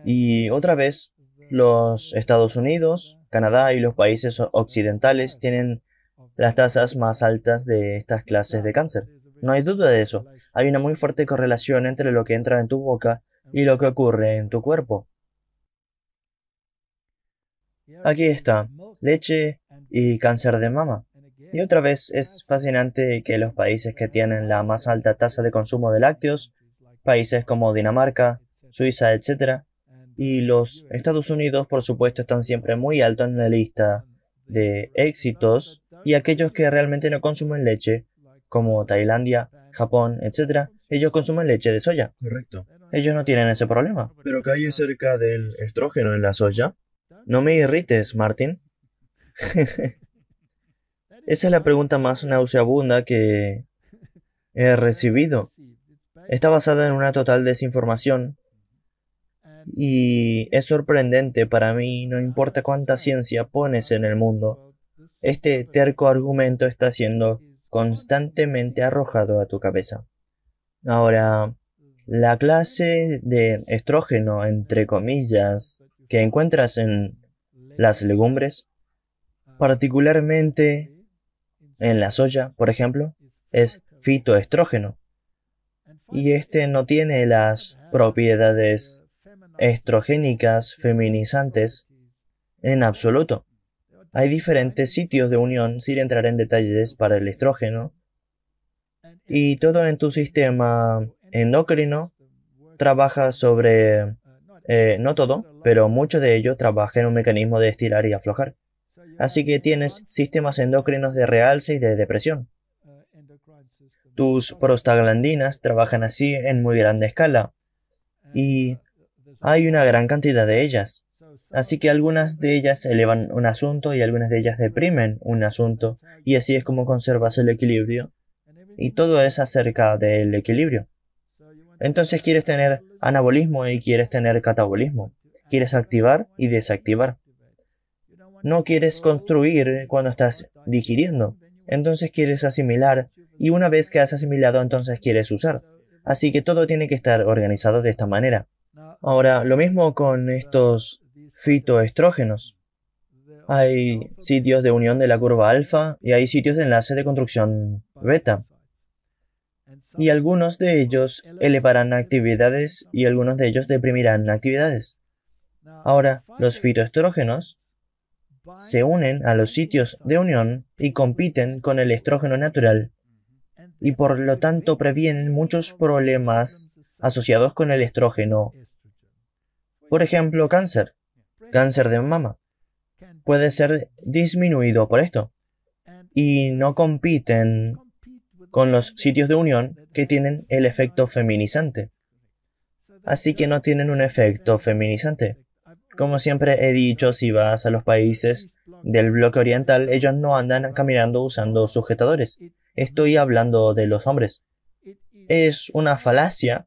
Y otra vez, los Estados Unidos, Canadá y los países occidentales tienen las tasas más altas de estas clases de cáncer. No hay duda de eso. Hay una muy fuerte correlación entre lo que entra en tu boca y lo que ocurre en tu cuerpo. Aquí está, leche y cáncer de mama. Y otra vez es fascinante que los países que tienen la más alta tasa de consumo de lácteos, países como Dinamarca, Suiza, etc., y los Estados Unidos, por supuesto, están siempre muy alto en la lista de éxitos, y aquellos que realmente no consumen leche, como Tailandia, Japón, etc., ellos consumen leche de soya. Correcto. Ellos no tienen ese problema. Pero hay cerca del estrógeno en la soya. No me irrites, Martin. Esa es la pregunta más nauseabunda que he recibido. Está basada en una total desinformación y es sorprendente para mí, no importa cuánta ciencia pones en el mundo, este terco argumento está siendo constantemente arrojado a tu cabeza. Ahora, la clase de estrógeno, entre comillas, que encuentras en las legumbres, particularmente en la soya, por ejemplo, es fitoestrógeno. Y este no tiene las propiedades estrogénicas feminizantes en absoluto. Hay diferentes sitios de unión, sin entrar en detalles, para el estrógeno. Y todo en tu sistema endocrino trabaja sobre, eh, no todo, pero mucho de ello trabaja en un mecanismo de estirar y aflojar. Así que tienes sistemas endocrinos de realce y de depresión. Tus prostaglandinas trabajan así en muy grande escala y hay una gran cantidad de ellas. Así que algunas de ellas elevan un asunto y algunas de ellas deprimen un asunto y así es como conservas el equilibrio y todo es acerca del equilibrio. Entonces quieres tener anabolismo y quieres tener catabolismo. Quieres activar y desactivar. No quieres construir cuando estás digiriendo. Entonces quieres asimilar y una vez que has asimilado entonces quieres usar. Así que todo tiene que estar organizado de esta manera. Ahora, lo mismo con estos fitoestrógenos. Hay sitios de unión de la curva alfa y hay sitios de enlace de construcción beta y algunos de ellos elevarán actividades y algunos de ellos deprimirán actividades. Ahora, los fitoestrógenos se unen a los sitios de unión y compiten con el estrógeno natural y por lo tanto previenen muchos problemas asociados con el estrógeno. Por ejemplo, cáncer, cáncer de mama, puede ser disminuido por esto y no compiten con los sitios de unión que tienen el efecto feminizante. Así que no tienen un efecto feminizante. Como siempre he dicho, si vas a los países del bloque oriental, ellos no andan caminando usando sujetadores. Estoy hablando de los hombres. Es una falacia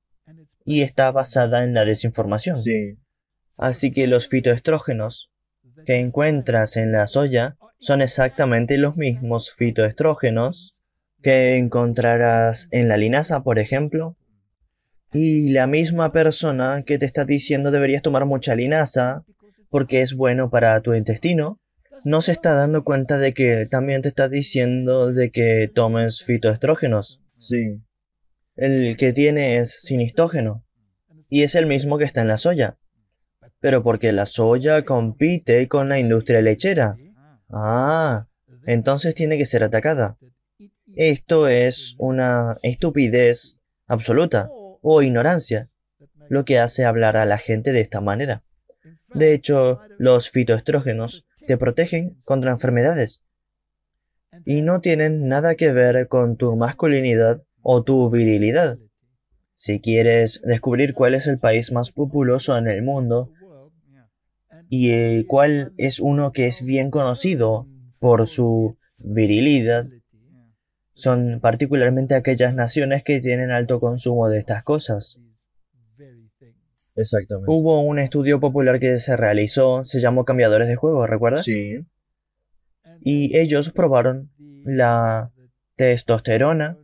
y está basada en la desinformación. Así que los fitoestrógenos que encuentras en la soya son exactamente los mismos fitoestrógenos que encontrarás en la linaza, por ejemplo. Y la misma persona que te está diciendo deberías tomar mucha linaza porque es bueno para tu intestino, no se está dando cuenta de que también te está diciendo de que tomes fitoestrógenos. Sí. El que tiene es sinistógeno. Y es el mismo que está en la soya. Pero porque la soya compite con la industria lechera. Ah, entonces tiene que ser atacada. Esto es una estupidez absoluta o ignorancia, lo que hace hablar a la gente de esta manera. De hecho, los fitoestrógenos te protegen contra enfermedades y no tienen nada que ver con tu masculinidad o tu virilidad. Si quieres descubrir cuál es el país más populoso en el mundo y eh, cuál es uno que es bien conocido por su virilidad, son particularmente aquellas naciones que tienen alto consumo de estas cosas. Exactamente. Hubo un estudio popular que se realizó, se llamó Cambiadores de Juego, ¿recuerdas? Sí. Y ellos probaron la testosterona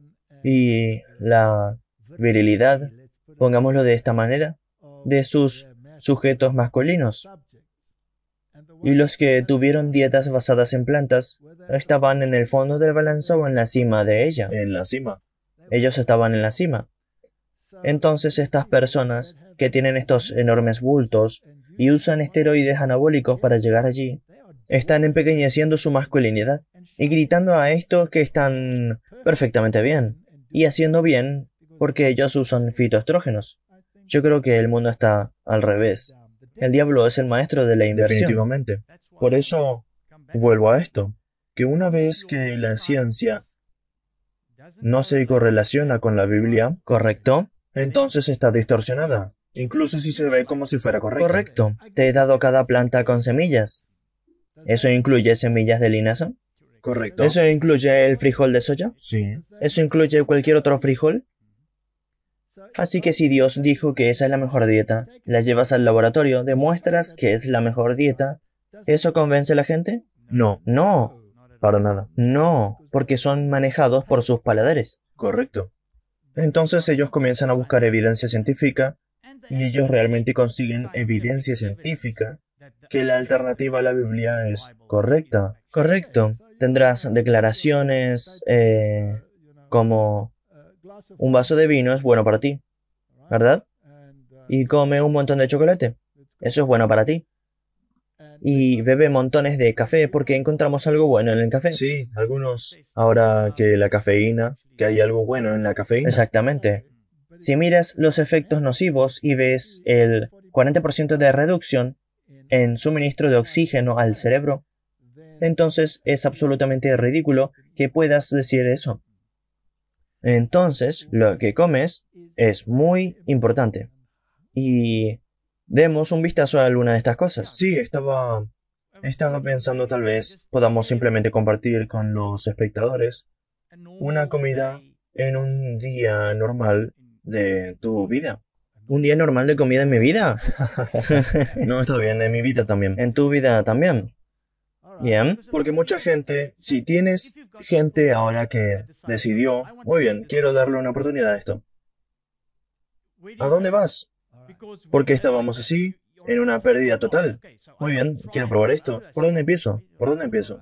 y la virilidad, pongámoslo de esta manera, de sus sujetos masculinos y los que tuvieron dietas basadas en plantas estaban en el fondo del balanzo o en la cima de ella. En la cima. Ellos estaban en la cima. Entonces estas personas que tienen estos enormes bultos y usan esteroides anabólicos para llegar allí, están empequeñeciendo su masculinidad y gritando a estos que están perfectamente bien y haciendo bien porque ellos usan fitoestrógenos. Yo creo que el mundo está al revés. El diablo es el maestro de la inversión. Definitivamente. Por eso vuelvo a esto, que una vez que la ciencia no se correlaciona con la Biblia, ¿correcto? Entonces está distorsionada, incluso si se ve como si fuera correcto. Correcto. Te he dado cada planta con semillas. ¿Eso incluye semillas de linaza? Correcto. ¿Eso incluye el frijol de soya? Sí. ¿Eso incluye cualquier otro frijol? Así que si Dios dijo que esa es la mejor dieta, la llevas al laboratorio, demuestras que es la mejor dieta, ¿eso convence a la gente? No, no, para nada. No, porque son manejados por sus paladares. Correcto. Entonces ellos comienzan a buscar evidencia científica y ellos realmente consiguen evidencia científica que la alternativa a la Biblia es correcta. Correcto. Tendrás declaraciones eh, como un vaso de vino es bueno para ti, ¿verdad? Y come un montón de chocolate, eso es bueno para ti. Y bebe montones de café porque encontramos algo bueno en el café. Sí, algunos. Ahora que la cafeína, que hay algo bueno en la cafeína. Exactamente. Si miras los efectos nocivos y ves el 40% de reducción en suministro de oxígeno al cerebro, entonces es absolutamente ridículo que puedas decir eso. Entonces, lo que comes es muy importante. Y demos un vistazo a alguna de estas cosas. Sí, estaba, estaba pensando tal vez podamos simplemente compartir con los espectadores una comida en un día normal de tu vida. ¿Un día normal de comida en mi vida? no, está bien, en mi vida también. En tu vida también. Porque mucha gente, si tienes gente ahora que decidió, muy bien, quiero darle una oportunidad a esto. ¿A dónde vas? Porque estábamos así, en una pérdida total. Muy bien, quiero probar esto. ¿Por dónde empiezo? ¿Por dónde empiezo?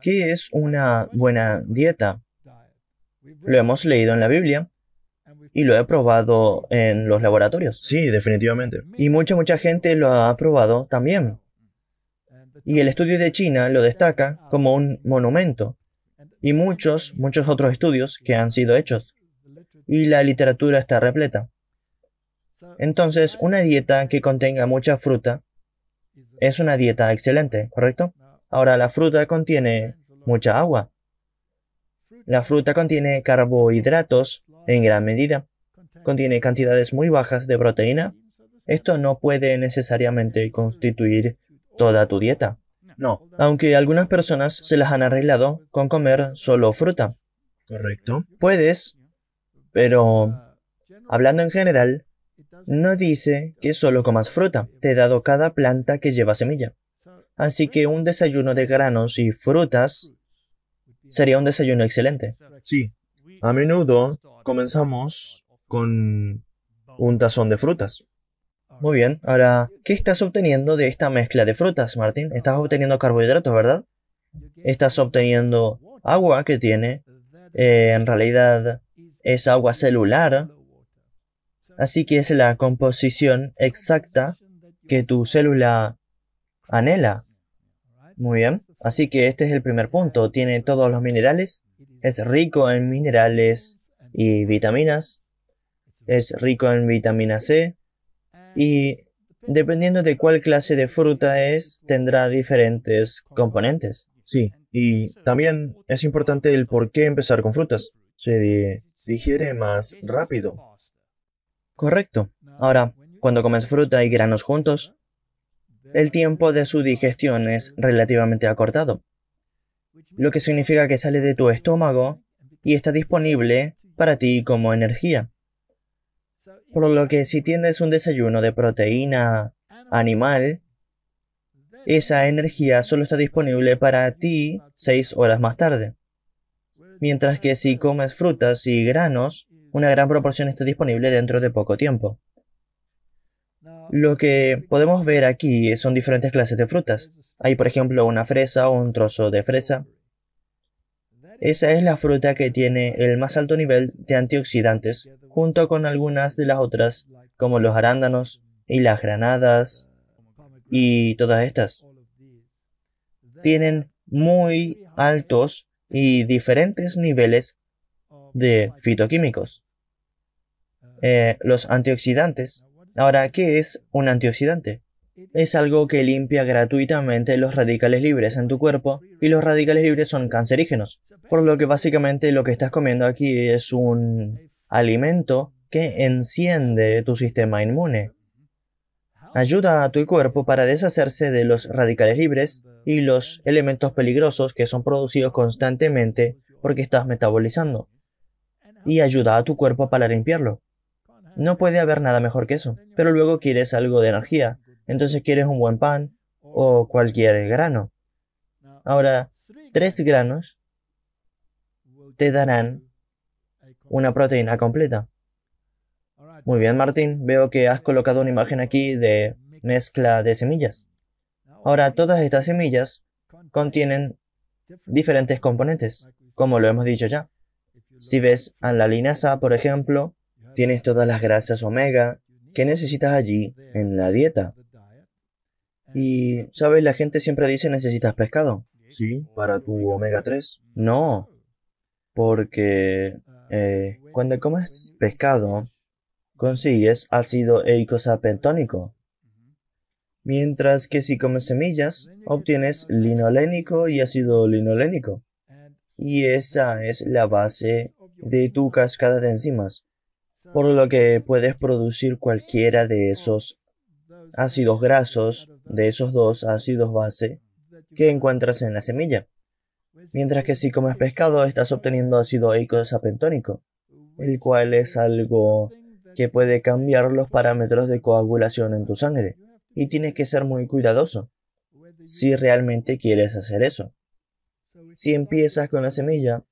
¿Qué es una buena dieta? Lo hemos leído en la Biblia y lo he probado en los laboratorios. Sí, definitivamente. Y mucha, mucha gente lo ha probado también y el estudio de China lo destaca como un monumento, y muchos, muchos otros estudios que han sido hechos, y la literatura está repleta. Entonces, una dieta que contenga mucha fruta es una dieta excelente, ¿correcto? Ahora, la fruta contiene mucha agua. La fruta contiene carbohidratos en gran medida. Contiene cantidades muy bajas de proteína. Esto no puede necesariamente constituir toda tu dieta. No, aunque algunas personas se las han arreglado con comer solo fruta. Correcto. Puedes, pero hablando en general, no dice que solo comas fruta. Te he dado cada planta que lleva semilla. Así que un desayuno de granos y frutas sería un desayuno excelente. Sí. A menudo comenzamos con un tazón de frutas. Muy bien, ahora, ¿qué estás obteniendo de esta mezcla de frutas, Martín? Estás obteniendo carbohidratos, ¿verdad? Estás obteniendo agua que tiene. Eh, en realidad es agua celular. Así que es la composición exacta que tu célula anhela. Muy bien, así que este es el primer punto. Tiene todos los minerales. Es rico en minerales y vitaminas. Es rico en vitamina C, y dependiendo de cuál clase de fruta es, tendrá diferentes componentes. Sí, y también es importante el por qué empezar con frutas. Se digiere más rápido. Correcto. Ahora, cuando comes fruta y granos juntos, el tiempo de su digestión es relativamente acortado, lo que significa que sale de tu estómago y está disponible para ti como energía. Por lo que si tienes un desayuno de proteína animal, esa energía solo está disponible para ti seis horas más tarde. Mientras que si comes frutas y granos, una gran proporción está disponible dentro de poco tiempo. Lo que podemos ver aquí son diferentes clases de frutas. Hay, por ejemplo, una fresa o un trozo de fresa, esa es la fruta que tiene el más alto nivel de antioxidantes, junto con algunas de las otras, como los arándanos y las granadas y todas estas. Tienen muy altos y diferentes niveles de fitoquímicos. Eh, los antioxidantes. Ahora, ¿qué es un antioxidante? es algo que limpia gratuitamente los radicales libres en tu cuerpo y los radicales libres son cancerígenos. Por lo que básicamente lo que estás comiendo aquí es un alimento que enciende tu sistema inmune. Ayuda a tu cuerpo para deshacerse de los radicales libres y los elementos peligrosos que son producidos constantemente porque estás metabolizando. Y ayuda a tu cuerpo para limpiarlo. No puede haber nada mejor que eso, pero luego quieres algo de energía, entonces quieres un buen pan o cualquier grano. Ahora, tres granos te darán una proteína completa. Muy bien, Martín. Veo que has colocado una imagen aquí de mezcla de semillas. Ahora, todas estas semillas contienen diferentes componentes, como lo hemos dicho ya. Si ves a la linaza, por ejemplo, tienes todas las grasas omega que necesitas allí en la dieta. Y, ¿sabes? La gente siempre dice necesitas pescado. Sí, para tu omega 3. No, porque eh, cuando comes pescado, consigues ácido eicosapentónico. Mientras que si comes semillas, obtienes linolénico y ácido linolénico. Y esa es la base de tu cascada de enzimas, por lo que puedes producir cualquiera de esos ácidos grasos de esos dos ácidos base que encuentras en la semilla. Mientras que si comes pescado estás obteniendo ácido eicosapentónico, el cual es algo que puede cambiar los parámetros de coagulación en tu sangre, y tienes que ser muy cuidadoso si realmente quieres hacer eso. Si empiezas con la semilla,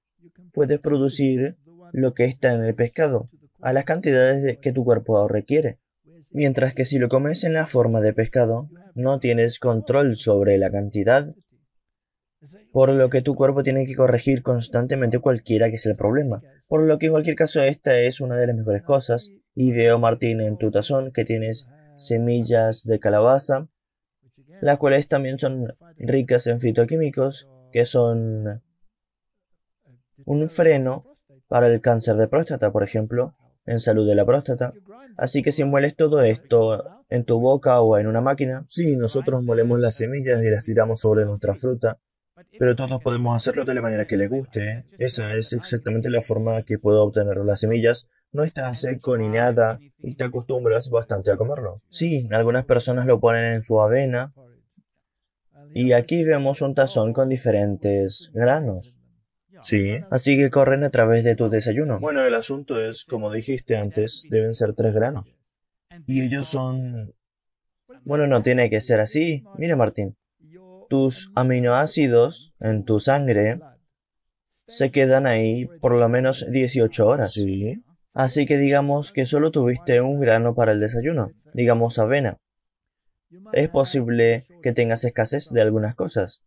puedes producir lo que está en el pescado a las cantidades que tu cuerpo requiere. Mientras que si lo comes en la forma de pescado, no tienes control sobre la cantidad, por lo que tu cuerpo tiene que corregir constantemente cualquiera que sea el problema. Por lo que en cualquier caso esta es una de las mejores cosas. Y veo, Martín, en tu tazón que tienes semillas de calabaza, las cuales también son ricas en fitoquímicos, que son un freno para el cáncer de próstata, por ejemplo, en salud de la próstata. Así que si mueles todo esto en tu boca o en una máquina. Sí, nosotros molemos las semillas y las tiramos sobre nuestra fruta, pero todos podemos hacerlo de la manera que les guste. ¿eh? Esa es exactamente la forma que puedo obtener las semillas. No está seco ni nada y te acostumbras bastante a comerlo. Sí, algunas personas lo ponen en su avena. Y aquí vemos un tazón con diferentes granos. Sí, así que corren a través de tu desayuno. Bueno, el asunto es, como dijiste antes, deben ser tres granos. Y ellos son... Bueno, no tiene que ser así. Mira, Martín. Tus aminoácidos en tu sangre se quedan ahí por lo menos 18 horas. Sí. Así que digamos que solo tuviste un grano para el desayuno, digamos avena. Es posible que tengas escasez de algunas cosas.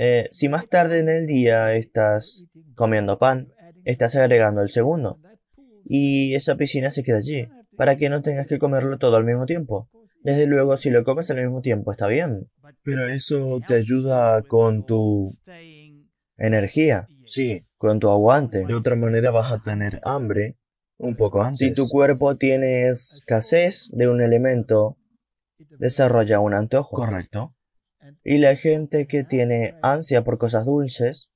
Eh, si más tarde en el día estás comiendo pan, estás agregando el segundo. Y esa piscina se queda allí, para que no tengas que comerlo todo al mismo tiempo. Desde luego, si lo comes al mismo tiempo, está bien. Pero eso te ayuda con tu energía. Sí. Con tu aguante. De otra manera vas a tener hambre un poco antes. Si tu cuerpo tiene escasez de un elemento, desarrolla un antojo. Correcto. Y la gente que tiene ansia por cosas dulces,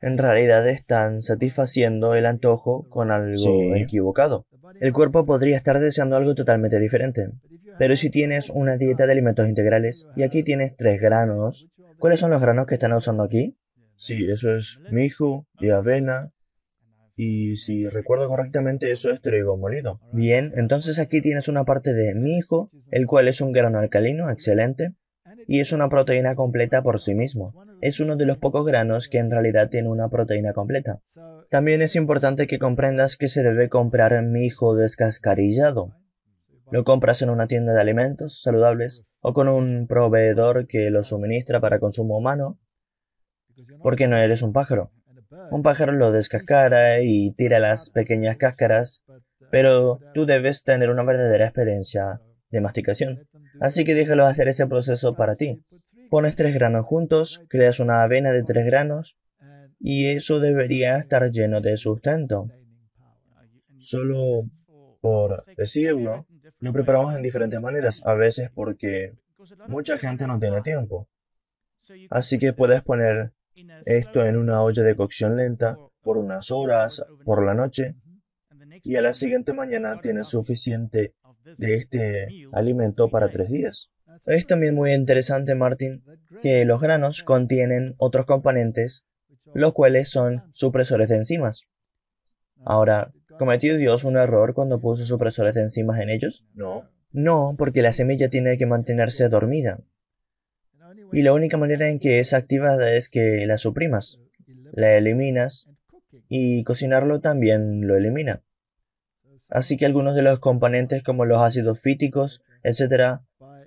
en realidad están satisfaciendo el antojo con algo equivocado. El cuerpo podría estar deseando algo totalmente diferente. Pero si tienes una dieta de alimentos integrales, y aquí tienes tres granos, ¿cuáles son los granos que están usando aquí? Sí, eso es mijo y avena. Y si recuerdo correctamente, eso es trigo molido. Bien, entonces aquí tienes una parte de mijo, el cual es un grano alcalino, excelente y es una proteína completa por sí mismo. Es uno de los pocos granos que en realidad tiene una proteína completa. También es importante que comprendas que se debe comprar mijo descascarillado. Lo compras en una tienda de alimentos saludables o con un proveedor que lo suministra para consumo humano, porque no eres un pájaro. Un pájaro lo descascara y tira las pequeñas cáscaras, pero tú debes tener una verdadera experiencia de masticación. Así que déjalo hacer ese proceso para ti. Pones tres granos juntos, creas una avena de tres granos y eso debería estar lleno de sustento. Solo por decirlo, lo preparamos en diferentes maneras, a veces porque mucha gente no tiene tiempo. Así que puedes poner esto en una olla de cocción lenta por unas horas, por la noche, y a la siguiente mañana tienes suficiente de este alimento para tres días. Es también muy interesante, Martin, que los granos contienen otros componentes, los cuales son supresores de enzimas. Ahora, ¿cometió Dios un error cuando puso supresores de enzimas en ellos? No. No, porque la semilla tiene que mantenerse dormida. Y la única manera en que es activada es que la suprimas, la eliminas, y cocinarlo también lo elimina así que algunos de los componentes como los ácidos fíticos, etc.,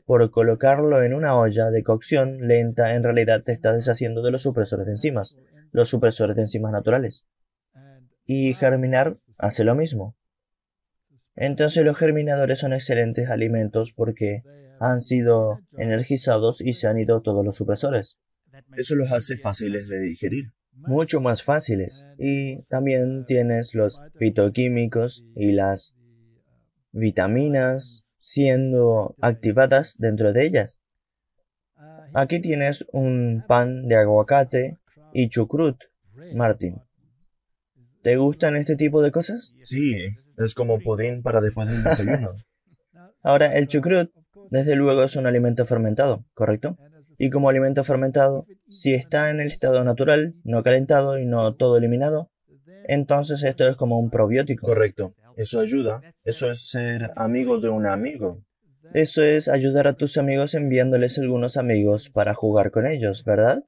por colocarlo en una olla de cocción lenta, en realidad te estás deshaciendo de los supresores de enzimas, los supresores de enzimas naturales. Y germinar hace lo mismo. Entonces los germinadores son excelentes alimentos porque han sido energizados y se han ido todos los supresores. Eso los hace fáciles de digerir mucho más fáciles y también tienes los fitoquímicos y las vitaminas siendo activadas dentro de ellas. Aquí tienes un pan de aguacate y chucrut, Martín. ¿Te gustan este tipo de cosas? Sí, es como pudín para después del desayuno. Ahora, el chucrut, desde luego, es un alimento fermentado, ¿correcto? y como alimento fermentado, si está en el estado natural, no calentado y no todo eliminado, entonces esto es como un probiótico. Correcto. Eso ayuda. Eso es ser amigo de un amigo. Eso es ayudar a tus amigos enviándoles algunos amigos para jugar con ellos, ¿verdad?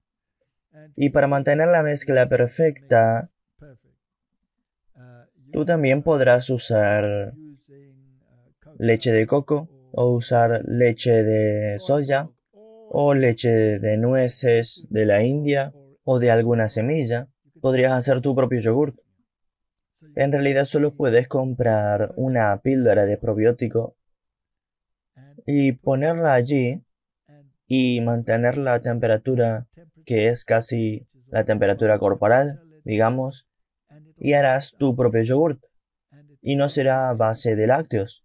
Y para mantener la mezcla perfecta, tú también podrás usar leche de coco o usar leche de soya o leche de nueces de la India o de alguna semilla, podrías hacer tu propio yogur. En realidad solo puedes comprar una píldora de probiótico y ponerla allí y mantener la temperatura que es casi la temperatura corporal, digamos, y harás tu propio yogurt. Y no será base de lácteos.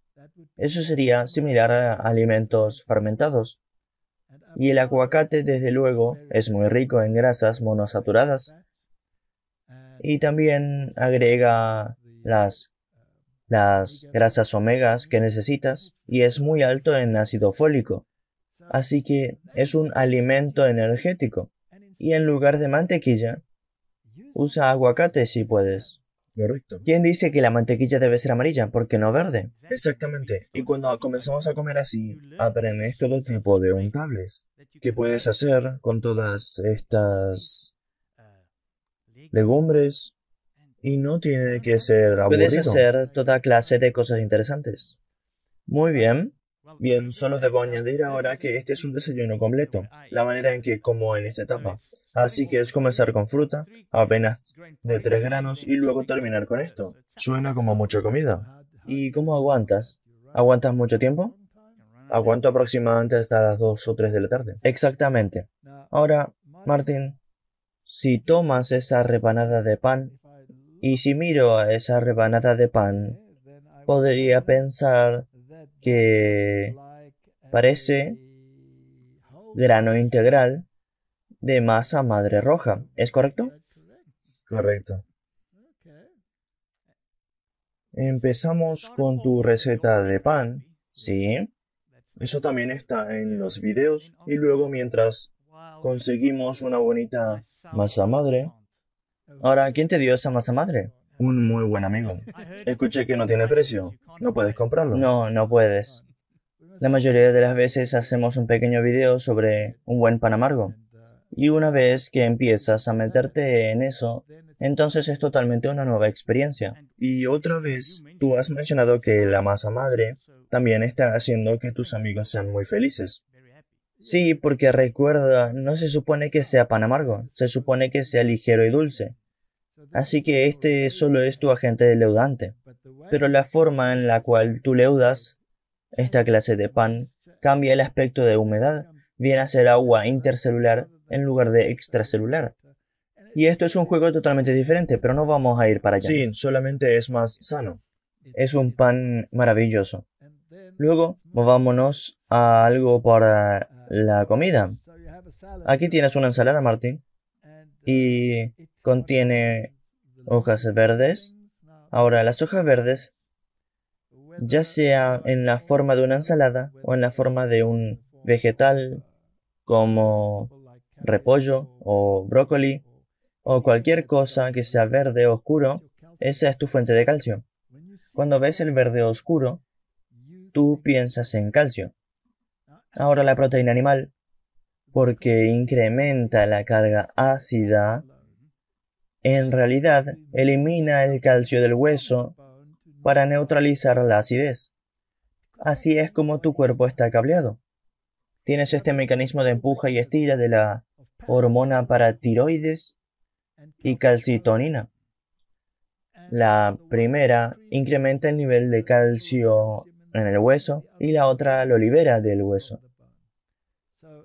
Eso sería similar a alimentos fermentados. Y el aguacate, desde luego, es muy rico en grasas monosaturadas. Y también agrega las, grasas omegas que necesitas y es muy alto en ácido fólico. Así que es un alimento energético. Y en lugar de mantequilla, usa aguacate si puedes. Correcto. ¿Quién dice que la mantequilla debe ser amarilla? ¿Por qué no verde? Exactamente. Y cuando comenzamos a comer así, aprendes todo tipo de untables que puedes hacer con todas estas legumbres y no tiene que ser aburrido. Puedes hacer toda clase de cosas interesantes. Muy bien. Bien, solo debo añadir ahora que este es un desayuno completo, la manera en que como en esta etapa. Así que es comenzar con fruta, apenas de tres granos y luego terminar con esto. Suena como mucha comida. ¿Y cómo aguantas? ¿Aguantas mucho tiempo? Aguanto aproximadamente hasta las dos o tres de la tarde. Exactamente. Ahora, Martin, si tomas esa rebanada de pan, y si miro a esa rebanada de pan, podría pensar que parece grano integral de masa madre roja, ¿es correcto? Correcto. Empezamos con tu receta de pan, ¿sí? Eso también está en los videos y luego mientras conseguimos una bonita masa madre. Ahora, ¿quién te dio esa masa madre? un muy buen amigo. Escuché que no tiene precio. No puedes comprarlo. No, no puedes. La mayoría de las veces hacemos un pequeño video sobre un buen pan amargo. Y una vez que empiezas a meterte en eso, entonces es totalmente una nueva experiencia. Y otra vez, tú has mencionado que la masa madre también está haciendo que tus amigos sean muy felices. Sí, porque recuerda, no se supone que sea pan amargo, se supone que sea ligero y dulce. Así que este solo es tu agente de leudante. Pero la forma en la cual tú leudas esta clase de pan cambia el aspecto de humedad, viene a ser agua intercelular en lugar de extracelular. Y esto es un juego totalmente diferente, pero no vamos a ir para allá. Sí, solamente es más sano. Es un pan maravilloso. Luego, movámonos a algo para la comida. Aquí tienes una ensalada, Martín. Y contiene hojas verdes. Ahora, las hojas verdes, ya sea en la forma de una ensalada o en la forma de un vegetal como repollo o brócoli o cualquier cosa que sea verde oscuro, esa es tu fuente de calcio. Cuando ves el verde oscuro, tú piensas en calcio. Ahora la proteína animal, porque incrementa la carga ácida en realidad elimina el calcio del hueso para neutralizar la acidez. Así es como tu cuerpo está cableado. Tienes este mecanismo de empuja y estira de la hormona para tiroides y calcitonina. La primera incrementa el nivel de calcio en el hueso y la otra lo libera del hueso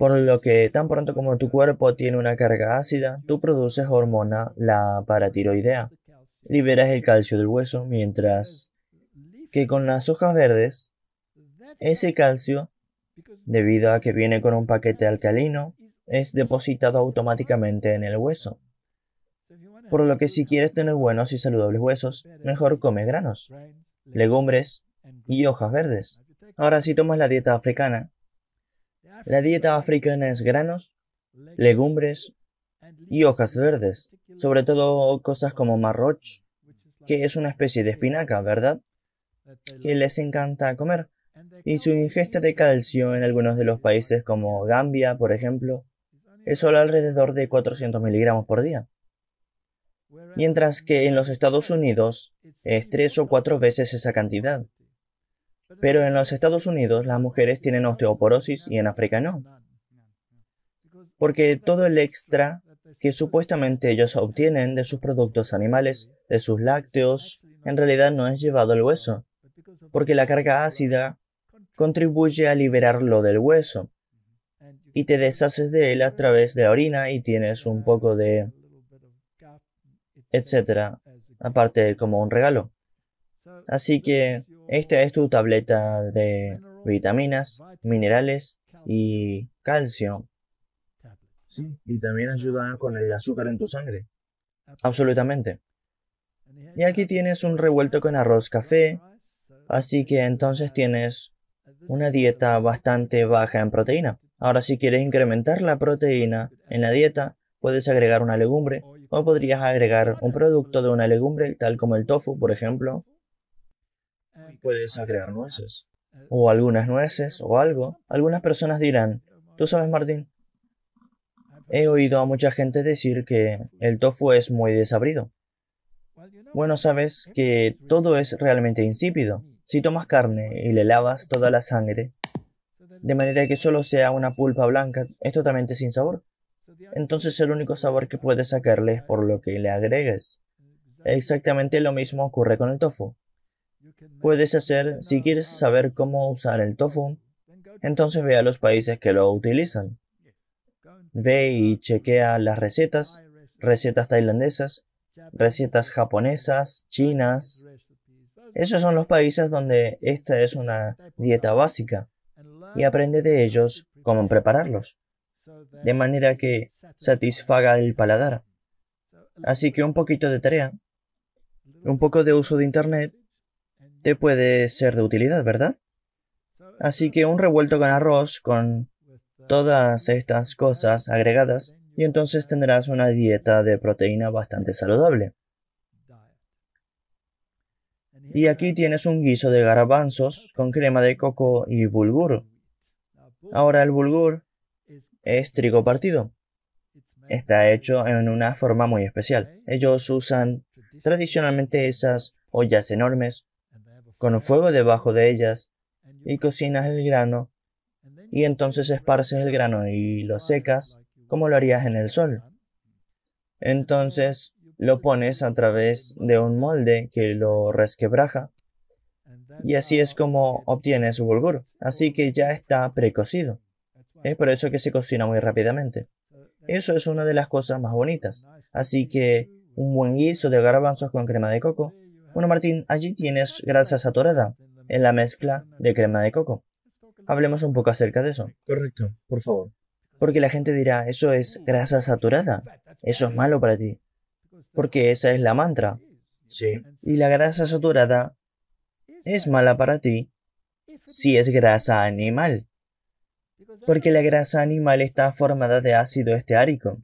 por lo que tan pronto como tu cuerpo tiene una carga ácida, tú produces hormona la paratiroidea. Liberas el calcio del hueso, mientras que con las hojas verdes, ese calcio, debido a que viene con un paquete alcalino, es depositado automáticamente en el hueso. Por lo que si quieres tener buenos y saludables huesos, mejor come granos, legumbres y hojas verdes. Ahora si tomas la dieta africana, la dieta africana es granos, legumbres y hojas verdes, sobre todo cosas como marroch, que es una especie de espinaca, ¿verdad? Que les encanta comer, y su ingesta de calcio en algunos de los países como Gambia, por ejemplo, es solo alrededor de 400 miligramos por día. Mientras que en los Estados Unidos es tres o cuatro veces esa cantidad. Pero en los Estados Unidos las mujeres tienen osteoporosis y en África no. Porque todo el extra que supuestamente ellos obtienen de sus productos animales, de sus lácteos, en realidad no es llevado al hueso, porque la carga ácida contribuye a liberarlo del hueso y te deshaces de él a través de la orina y tienes un poco de etcétera, aparte como un regalo. Así que esta es tu tableta de vitaminas, minerales y calcio. Sí, y también ayuda con el azúcar en tu sangre. Absolutamente. Y aquí tienes un revuelto con arroz café, así que entonces tienes una dieta bastante baja en proteína. Ahora, si quieres incrementar la proteína en la dieta, puedes agregar una legumbre o podrías agregar un producto de una legumbre, tal como el tofu, por ejemplo, puedes agregar nueces, o algunas nueces, o algo. Algunas personas dirán, tú sabes, Martín, he oído a mucha gente decir que el tofu es muy desabrido. Bueno, sabes que todo es realmente insípido. Si tomas carne y le lavas toda la sangre, de manera que solo sea una pulpa blanca, es totalmente sin sabor. Entonces el único sabor que puedes sacarle es por lo que le agregues. Exactamente lo mismo ocurre con el tofu puedes hacer si quieres saber cómo usar el tofu. Entonces ve a los países que lo utilizan. Ve y chequea las recetas, recetas tailandesas, recetas japonesas, chinas. Esos son los países donde esta es una dieta básica y aprende de ellos cómo prepararlos, de manera que satisfaga el paladar. Así que un poquito de tarea, un poco de uso de Internet te puede ser de utilidad, ¿verdad? Así que un revuelto con arroz, con todas estas cosas agregadas, y entonces tendrás una dieta de proteína bastante saludable. Y aquí tienes un guiso de garbanzos con crema de coco y bulgur. Ahora el bulgur es trigo partido. Está hecho en una forma muy especial. Ellos usan tradicionalmente esas ollas enormes con fuego debajo de ellas, y cocinas el grano, y entonces esparces el grano y lo secas como lo harías en el sol. Entonces lo pones a través de un molde que lo resquebraja, y así es como obtienes su bulgur. Así que ya está precocido. Es por eso que se cocina muy rápidamente. Eso es una de las cosas más bonitas. Así que un buen guiso de garbanzos con crema de coco bueno, Martín, allí tienes grasa saturada en la mezcla de crema de coco. Hablemos un poco acerca de eso. Correcto, por favor. Porque la gente dirá, eso es grasa saturada, eso es malo para ti. Porque esa es la mantra. Sí. Y la grasa saturada es mala para ti si es grasa animal. Porque la grasa animal está formada de ácido esteárico.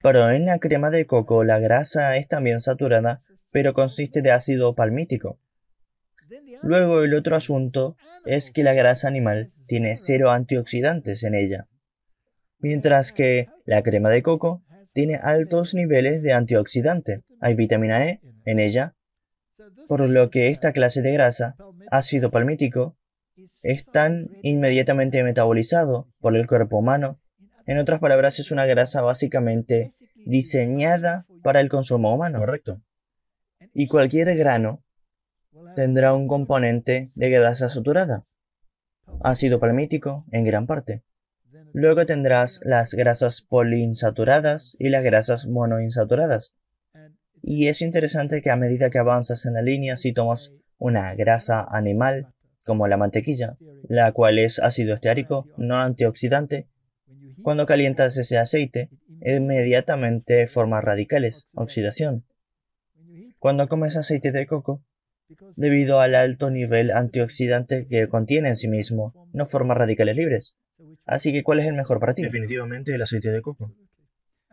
Pero en la crema de coco la grasa es también saturada pero consiste de ácido palmítico. Luego el otro asunto es que la grasa animal tiene cero antioxidantes en ella, mientras que la crema de coco tiene altos niveles de antioxidante. Hay vitamina E en ella, por lo que esta clase de grasa, ácido palmítico, es tan inmediatamente metabolizado por el cuerpo humano. En otras palabras, es una grasa básicamente diseñada para el consumo humano. Correcto y cualquier grano tendrá un componente de grasa saturada, ácido palmítico en gran parte. Luego tendrás las grasas poliinsaturadas y las grasas monoinsaturadas. Y es interesante que a medida que avanzas en la línea, si tomas una grasa animal, como la mantequilla, la cual es ácido esteárico, no antioxidante, cuando calientas ese aceite, inmediatamente forma radicales, oxidación cuando comes aceite de coco, debido al alto nivel antioxidante que contiene en sí mismo, no forma radicales libres. Así que, ¿cuál es el mejor para ti? Definitivamente el aceite de coco.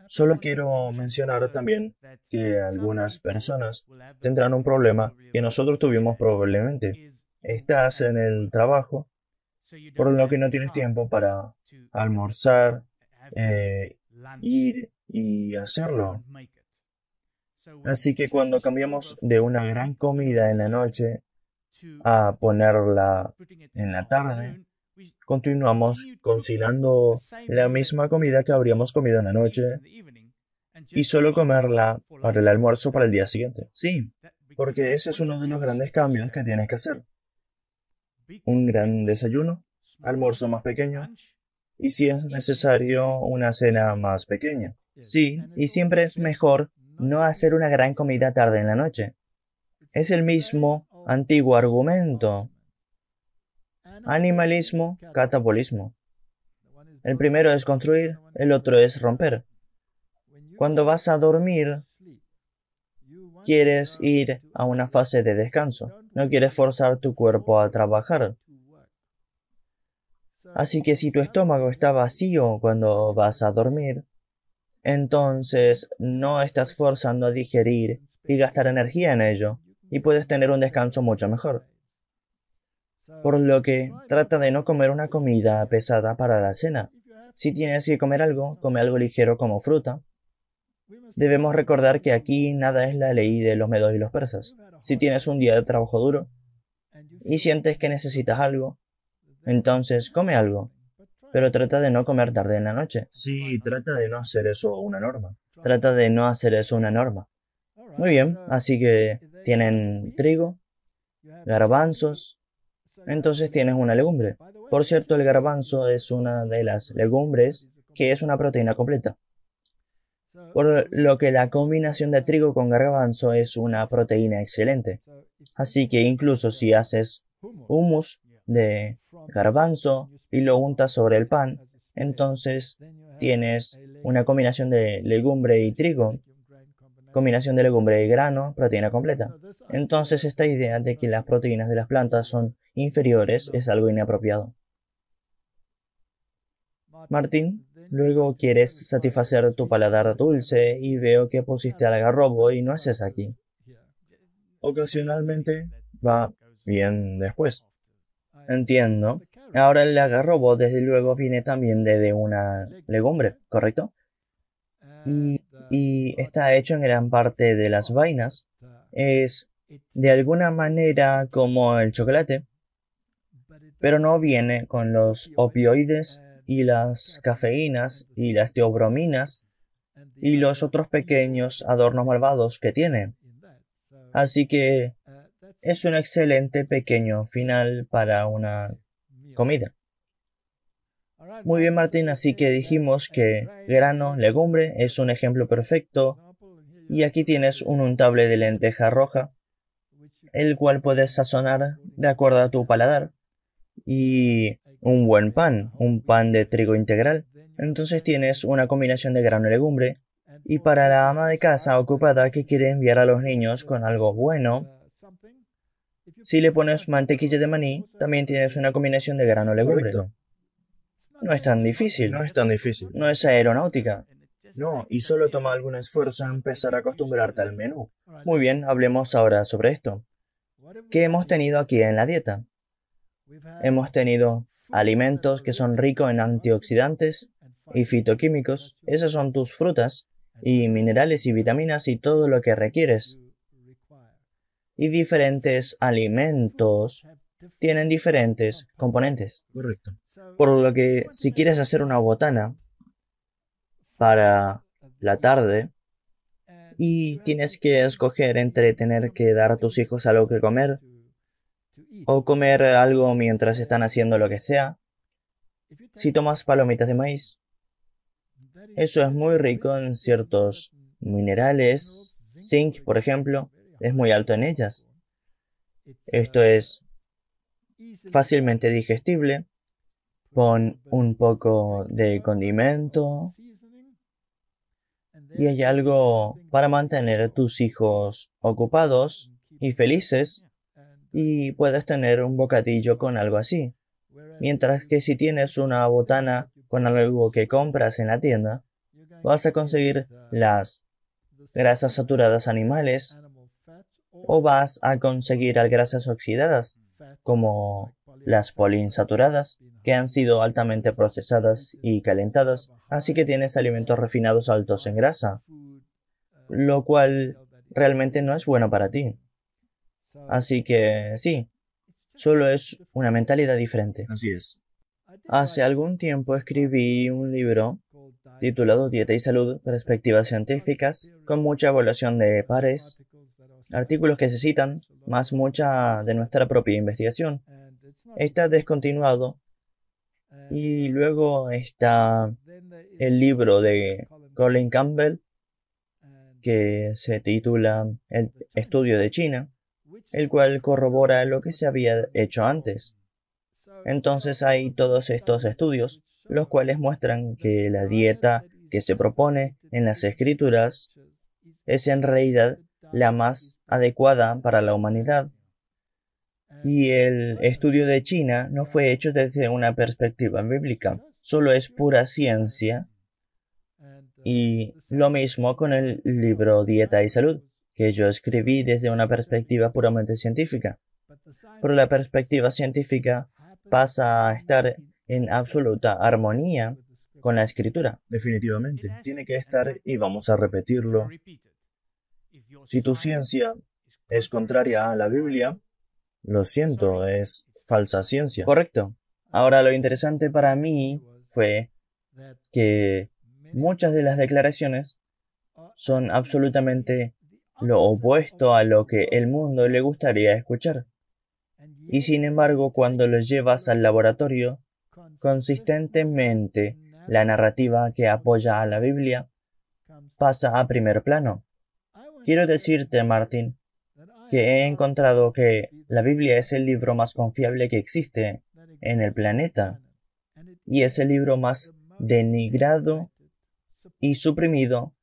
Solo quiero mencionar también que uh, algunas personas tendrán un problema que nosotros tuvimos probablemente. Estás en el trabajo, por lo que no tienes tiempo para almorzar, eh, ir y hacerlo. Así que cuando cambiamos de una gran comida en la noche a ponerla en la tarde, continuamos cocinando la misma comida que habríamos comido en la noche y solo comerla para el almuerzo para el día siguiente. Sí, porque ese es uno de los grandes cambios que tienes que hacer. Un gran desayuno, almuerzo más pequeño y si es necesario una cena más pequeña. Sí, y siempre es mejor no hacer una gran comida tarde en la noche. Es el mismo antiguo argumento. Animalismo, catabolismo. El primero es construir, el otro es romper. Cuando vas a dormir, quieres ir a una fase de descanso. No quieres forzar tu cuerpo a trabajar. Así que si tu estómago está vacío cuando vas a dormir, entonces no estás forzando a digerir y gastar energía en ello, y puedes tener un descanso mucho mejor. Por lo que trata de no comer una comida pesada para la cena. Si tienes que comer algo, come algo ligero como fruta. Debemos recordar que aquí nada es la ley de los medos y los persas. Si tienes un día de trabajo duro y sientes que necesitas algo, entonces come algo. Pero trata de no comer tarde en la noche. Sí, trata de no hacer eso una norma. Trata de no hacer eso una norma. Muy bien, así que tienen trigo, garbanzos, entonces tienes una legumbre. Por cierto, el garbanzo es una de las legumbres que es una proteína completa. Por lo que la combinación de trigo con garbanzo es una proteína excelente. Así que incluso si haces humus de garbanzo y lo untas sobre el pan, entonces tienes una combinación de legumbre y trigo, combinación de legumbre y grano, proteína completa. Entonces esta idea de que las proteínas de las plantas son inferiores es algo inapropiado. Martín, luego quieres satisfacer tu paladar dulce y veo que pusiste algarrobo y no haces aquí. Ocasionalmente va bien después. Entiendo. Ahora el agarrobo, desde luego, viene también de, una legumbre, ¿correcto? Y, y está hecho en gran parte de las vainas. Es de alguna manera como el chocolate, pero no viene con los opioides y las cafeínas y las teobrominas y los otros pequeños adornos malvados que tiene. Así que es un excelente pequeño final para una comida. Muy bien Martín, así que dijimos que grano, legumbre es un ejemplo perfecto y aquí tienes un untable de lenteja roja, el cual puedes sazonar de acuerdo a tu paladar y un buen pan, un pan de trigo integral. Entonces tienes una combinación de grano y legumbre y para la ama de casa ocupada que quiere enviar a los niños con algo bueno, si le pones mantequilla de maní, también tienes una combinación de grano legumbre. No es tan difícil. No es tan difícil. No es aeronáutica. No, y solo toma algún esfuerzo a empezar a acostumbrarte al menú. Muy bien, hablemos ahora sobre esto. ¿Qué hemos tenido aquí en la dieta? Hemos tenido alimentos que son ricos en antioxidantes y fitoquímicos. Esas son tus frutas y minerales y vitaminas y todo lo que requieres y diferentes alimentos tienen diferentes componentes. Correcto. Por lo que si quieres hacer una botana para la tarde y tienes que escoger entre tener que dar a tus hijos algo que comer o comer algo mientras están haciendo lo que sea, si tomas palomitas de maíz, eso es muy rico en ciertos minerales, zinc, por ejemplo, es muy alto en ellas. Esto es fácilmente digestible. Pon un poco de condimento. Y hay algo para mantener a tus hijos ocupados y felices. Y puedes tener un bocadillo con algo así. Mientras que si tienes una botana con algo que compras en la tienda, vas a conseguir las grasas saturadas animales o vas a conseguir grasas oxidadas, como las poliinsaturadas, que han sido altamente procesadas y calentadas, así que tienes alimentos refinados altos en grasa, lo cual realmente no es bueno para ti. Así que sí, solo es una mentalidad diferente. Así es. Hace algún tiempo escribí un libro titulado Dieta y Salud, Perspectivas Científicas, con mucha evaluación de pares artículos que se citan, más mucha de nuestra propia investigación. Está descontinuado. Y luego está el libro de Colin Campbell, que se titula El estudio de China, el cual corrobora lo que se había hecho antes. Entonces hay todos estos estudios, los cuales muestran que la dieta que se propone en las escrituras es en realidad la más adecuada para la humanidad. Y el estudio de China no fue hecho desde una perspectiva bíblica, solo es pura ciencia. Y lo mismo con el libro Dieta y Salud, que yo escribí desde una perspectiva puramente científica. Pero la perspectiva científica pasa a estar en absoluta armonía con la escritura. Definitivamente. Tiene que estar, y vamos a repetirlo, si tu ciencia es contraria a la Biblia, lo siento, es falsa ciencia. Correcto. Ahora lo interesante para mí fue que muchas de las declaraciones son absolutamente lo opuesto a lo que el mundo le gustaría escuchar. Y sin embargo, cuando lo llevas al laboratorio, consistentemente la narrativa que apoya a la Biblia pasa a primer plano. Quiero decirte, Martin, que he encontrado que la Biblia es el libro más confiable que existe en el planeta y es el libro más denigrado y suprimido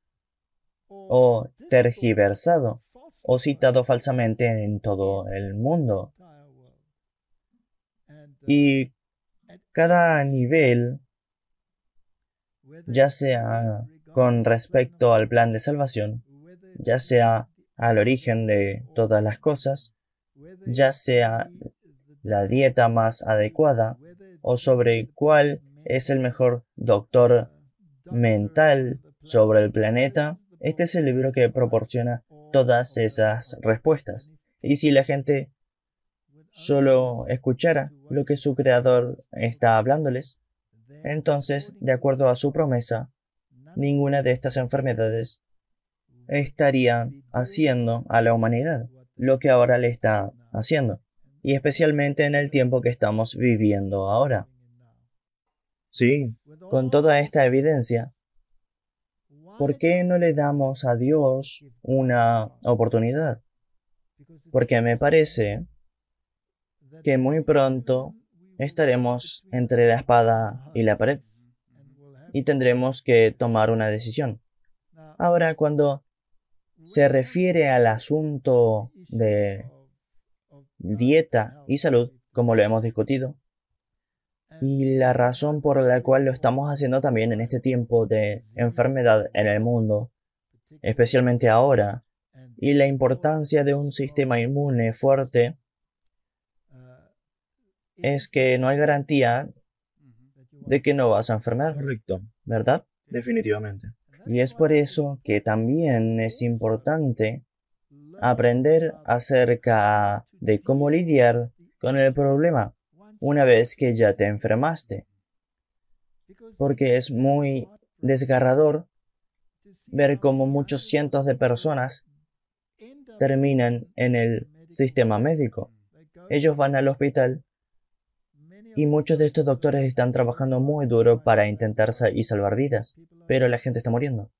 o tergiversado o citado falsamente en todo el mundo. Y cada nivel, ya sea con respecto al plan de salvación, ya sea al origen de todas las cosas, ya sea la dieta más adecuada o sobre cuál es el mejor doctor mental sobre el planeta, este es el libro que proporciona todas esas respuestas. Y si la gente solo escuchara lo que su creador está hablándoles, entonces, de acuerdo a su promesa, ninguna de estas enfermedades estaría haciendo a la humanidad lo que ahora le está haciendo, y especialmente en el tiempo que estamos viviendo ahora. Sí, con toda esta evidencia, ¿por qué no le damos a Dios una oportunidad? Porque me parece que muy pronto estaremos entre la espada y la pared y tendremos que tomar una decisión. Ahora, cuando se refiere al asunto de dieta y salud, como lo hemos discutido, y la razón por la cual lo estamos haciendo también en este tiempo de enfermedad en el mundo, especialmente ahora, y la importancia de un sistema inmune fuerte es que no hay garantía de que no vas a enfermar, correcto, ¿verdad? Definitivamente. Y es por eso que también es importante aprender acerca de cómo lidiar con el problema una vez que ya te enfermaste. Porque es muy desgarrador ver cómo muchos cientos de personas terminan en el sistema médico. Ellos van al hospital y muchos de estos doctores están trabajando muy duro para intentar y salvar vidas, pero la gente está muriendo.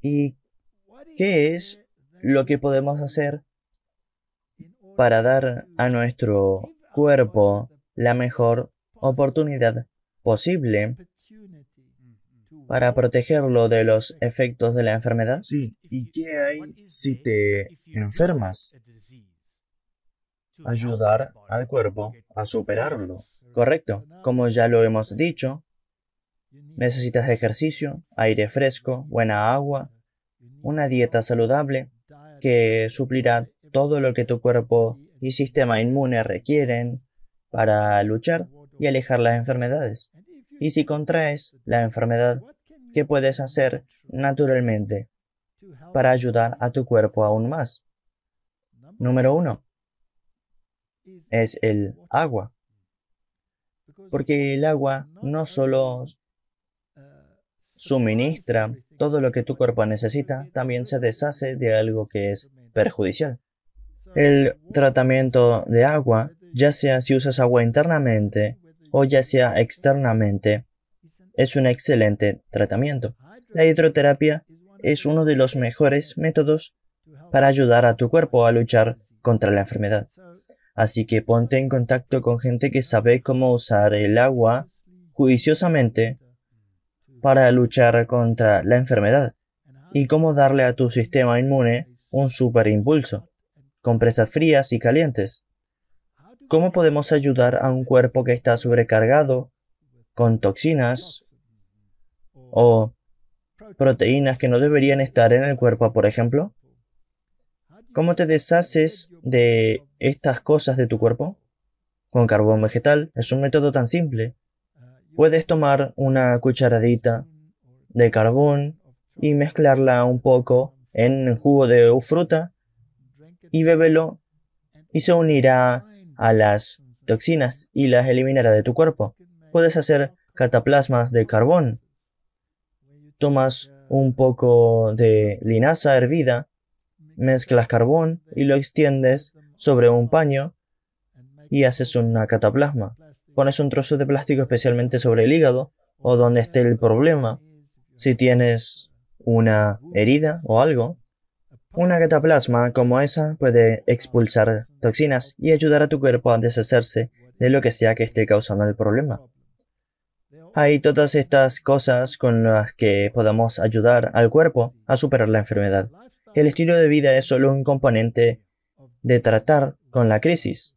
¿Y qué es lo que podemos hacer para dar a nuestro cuerpo la mejor oportunidad posible para protegerlo de los efectos de la enfermedad? Sí, ¿y qué hay si te enfermas? ayudar al cuerpo a superarlo. Correcto. Como ya lo hemos dicho, necesitas ejercicio, aire fresco, buena agua, una dieta saludable que suplirá todo lo que tu cuerpo y sistema inmune requieren para luchar y alejar las enfermedades. Y si contraes la enfermedad, ¿qué puedes hacer naturalmente para ayudar a tu cuerpo aún más? Número uno, es el agua. Porque el agua no solo suministra todo lo que tu cuerpo necesita, también se deshace de algo que es perjudicial. El tratamiento de agua, ya sea si usas agua internamente o ya sea externamente, es un excelente tratamiento. La hidroterapia es uno de los mejores métodos para ayudar a tu cuerpo a luchar contra la enfermedad. Así que ponte en contacto con gente que sabe cómo usar el agua judiciosamente para luchar contra la enfermedad y cómo darle a tu sistema inmune un superimpulso, con presas frías y calientes. ¿Cómo podemos ayudar a un cuerpo que está sobrecargado con toxinas o proteínas que no deberían estar en el cuerpo, por ejemplo? ¿Cómo te deshaces de estas cosas de tu cuerpo? Con carbón vegetal. Es un método tan simple. Puedes tomar una cucharadita de carbón y mezclarla un poco en jugo de fruta y bébelo y se unirá a las toxinas y las eliminará de tu cuerpo. Puedes hacer cataplasmas de carbón. Tomas un poco de linaza hervida mezclas carbón y lo extiendes sobre un paño y haces una cataplasma. Pones un trozo de plástico especialmente sobre el hígado o donde esté el problema. Si tienes una herida o algo, una cataplasma como esa puede expulsar toxinas y ayudar a tu cuerpo a deshacerse de lo que sea que esté causando el problema. Hay todas estas cosas con las que podamos ayudar al cuerpo a superar la enfermedad el estilo de vida es solo un componente de tratar con la crisis.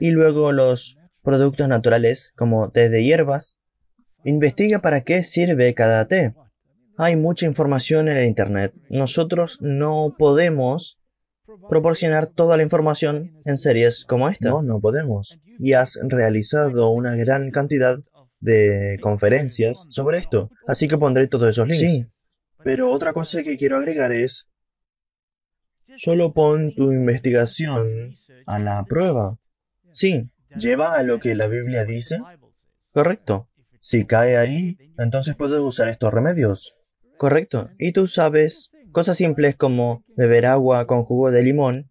Y luego los productos naturales, como té de hierbas, investiga para qué sirve cada té. Hay mucha información en el Internet. Nosotros no podemos proporcionar toda la información en series como esta. No, no podemos. Y has realizado una gran cantidad de conferencias sobre esto. Así que pondré todos esos links. Sí, pero otra cosa que quiero agregar es, solo pon tu investigación a la prueba. Sí, lleva a lo que la Biblia dice. Correcto. Si cae ahí, entonces puedes usar estos remedios. Correcto. Y tú sabes cosas simples como beber agua con jugo de limón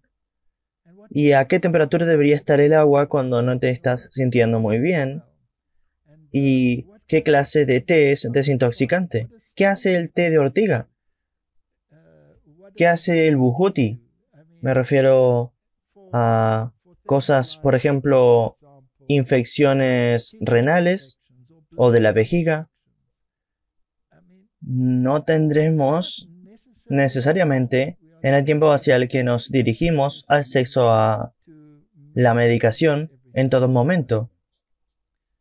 y a qué temperatura debería estar el agua cuando no te estás sintiendo muy bien y qué clase de té es desintoxicante ¿Qué hace el té de ortiga? ¿Qué hace el buhuti? Me refiero a cosas, por ejemplo, infecciones renales o de la vejiga. No tendremos necesariamente en el tiempo hacia el que nos dirigimos al sexo a la medicación en todo momento.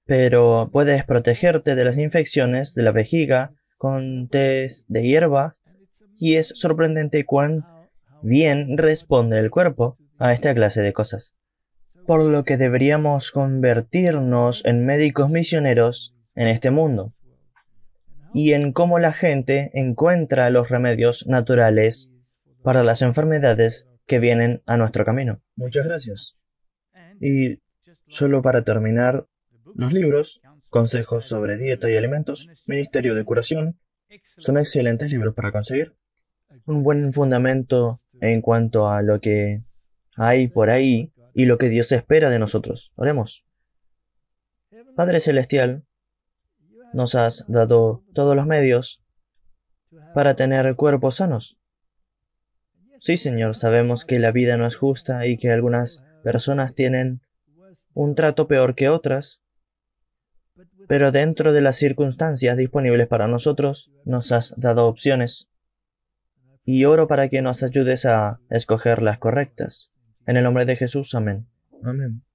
Pero puedes protegerte de las infecciones de la vejiga con test de hierba, y es sorprendente cuán bien responde el cuerpo a esta clase de cosas. Por lo que deberíamos convertirnos en médicos misioneros en este mundo y en cómo la gente encuentra los remedios naturales para las enfermedades que vienen a nuestro camino. Muchas gracias. Y solo para terminar, los libros Consejos sobre dieta y alimentos, Ministerio de Curación, son excelentes libros para conseguir. Un buen fundamento en cuanto a lo que hay por ahí y lo que Dios espera de nosotros. Oremos. Padre Celestial, nos has dado todos los medios para tener cuerpos sanos. Sí, Señor, sabemos que la vida no es justa y que algunas personas tienen un trato peor que otras, pero dentro de las circunstancias disponibles para nosotros, nos has dado opciones. Y oro para que nos ayudes a escoger las correctas. En el nombre de Jesús, amén. Amén.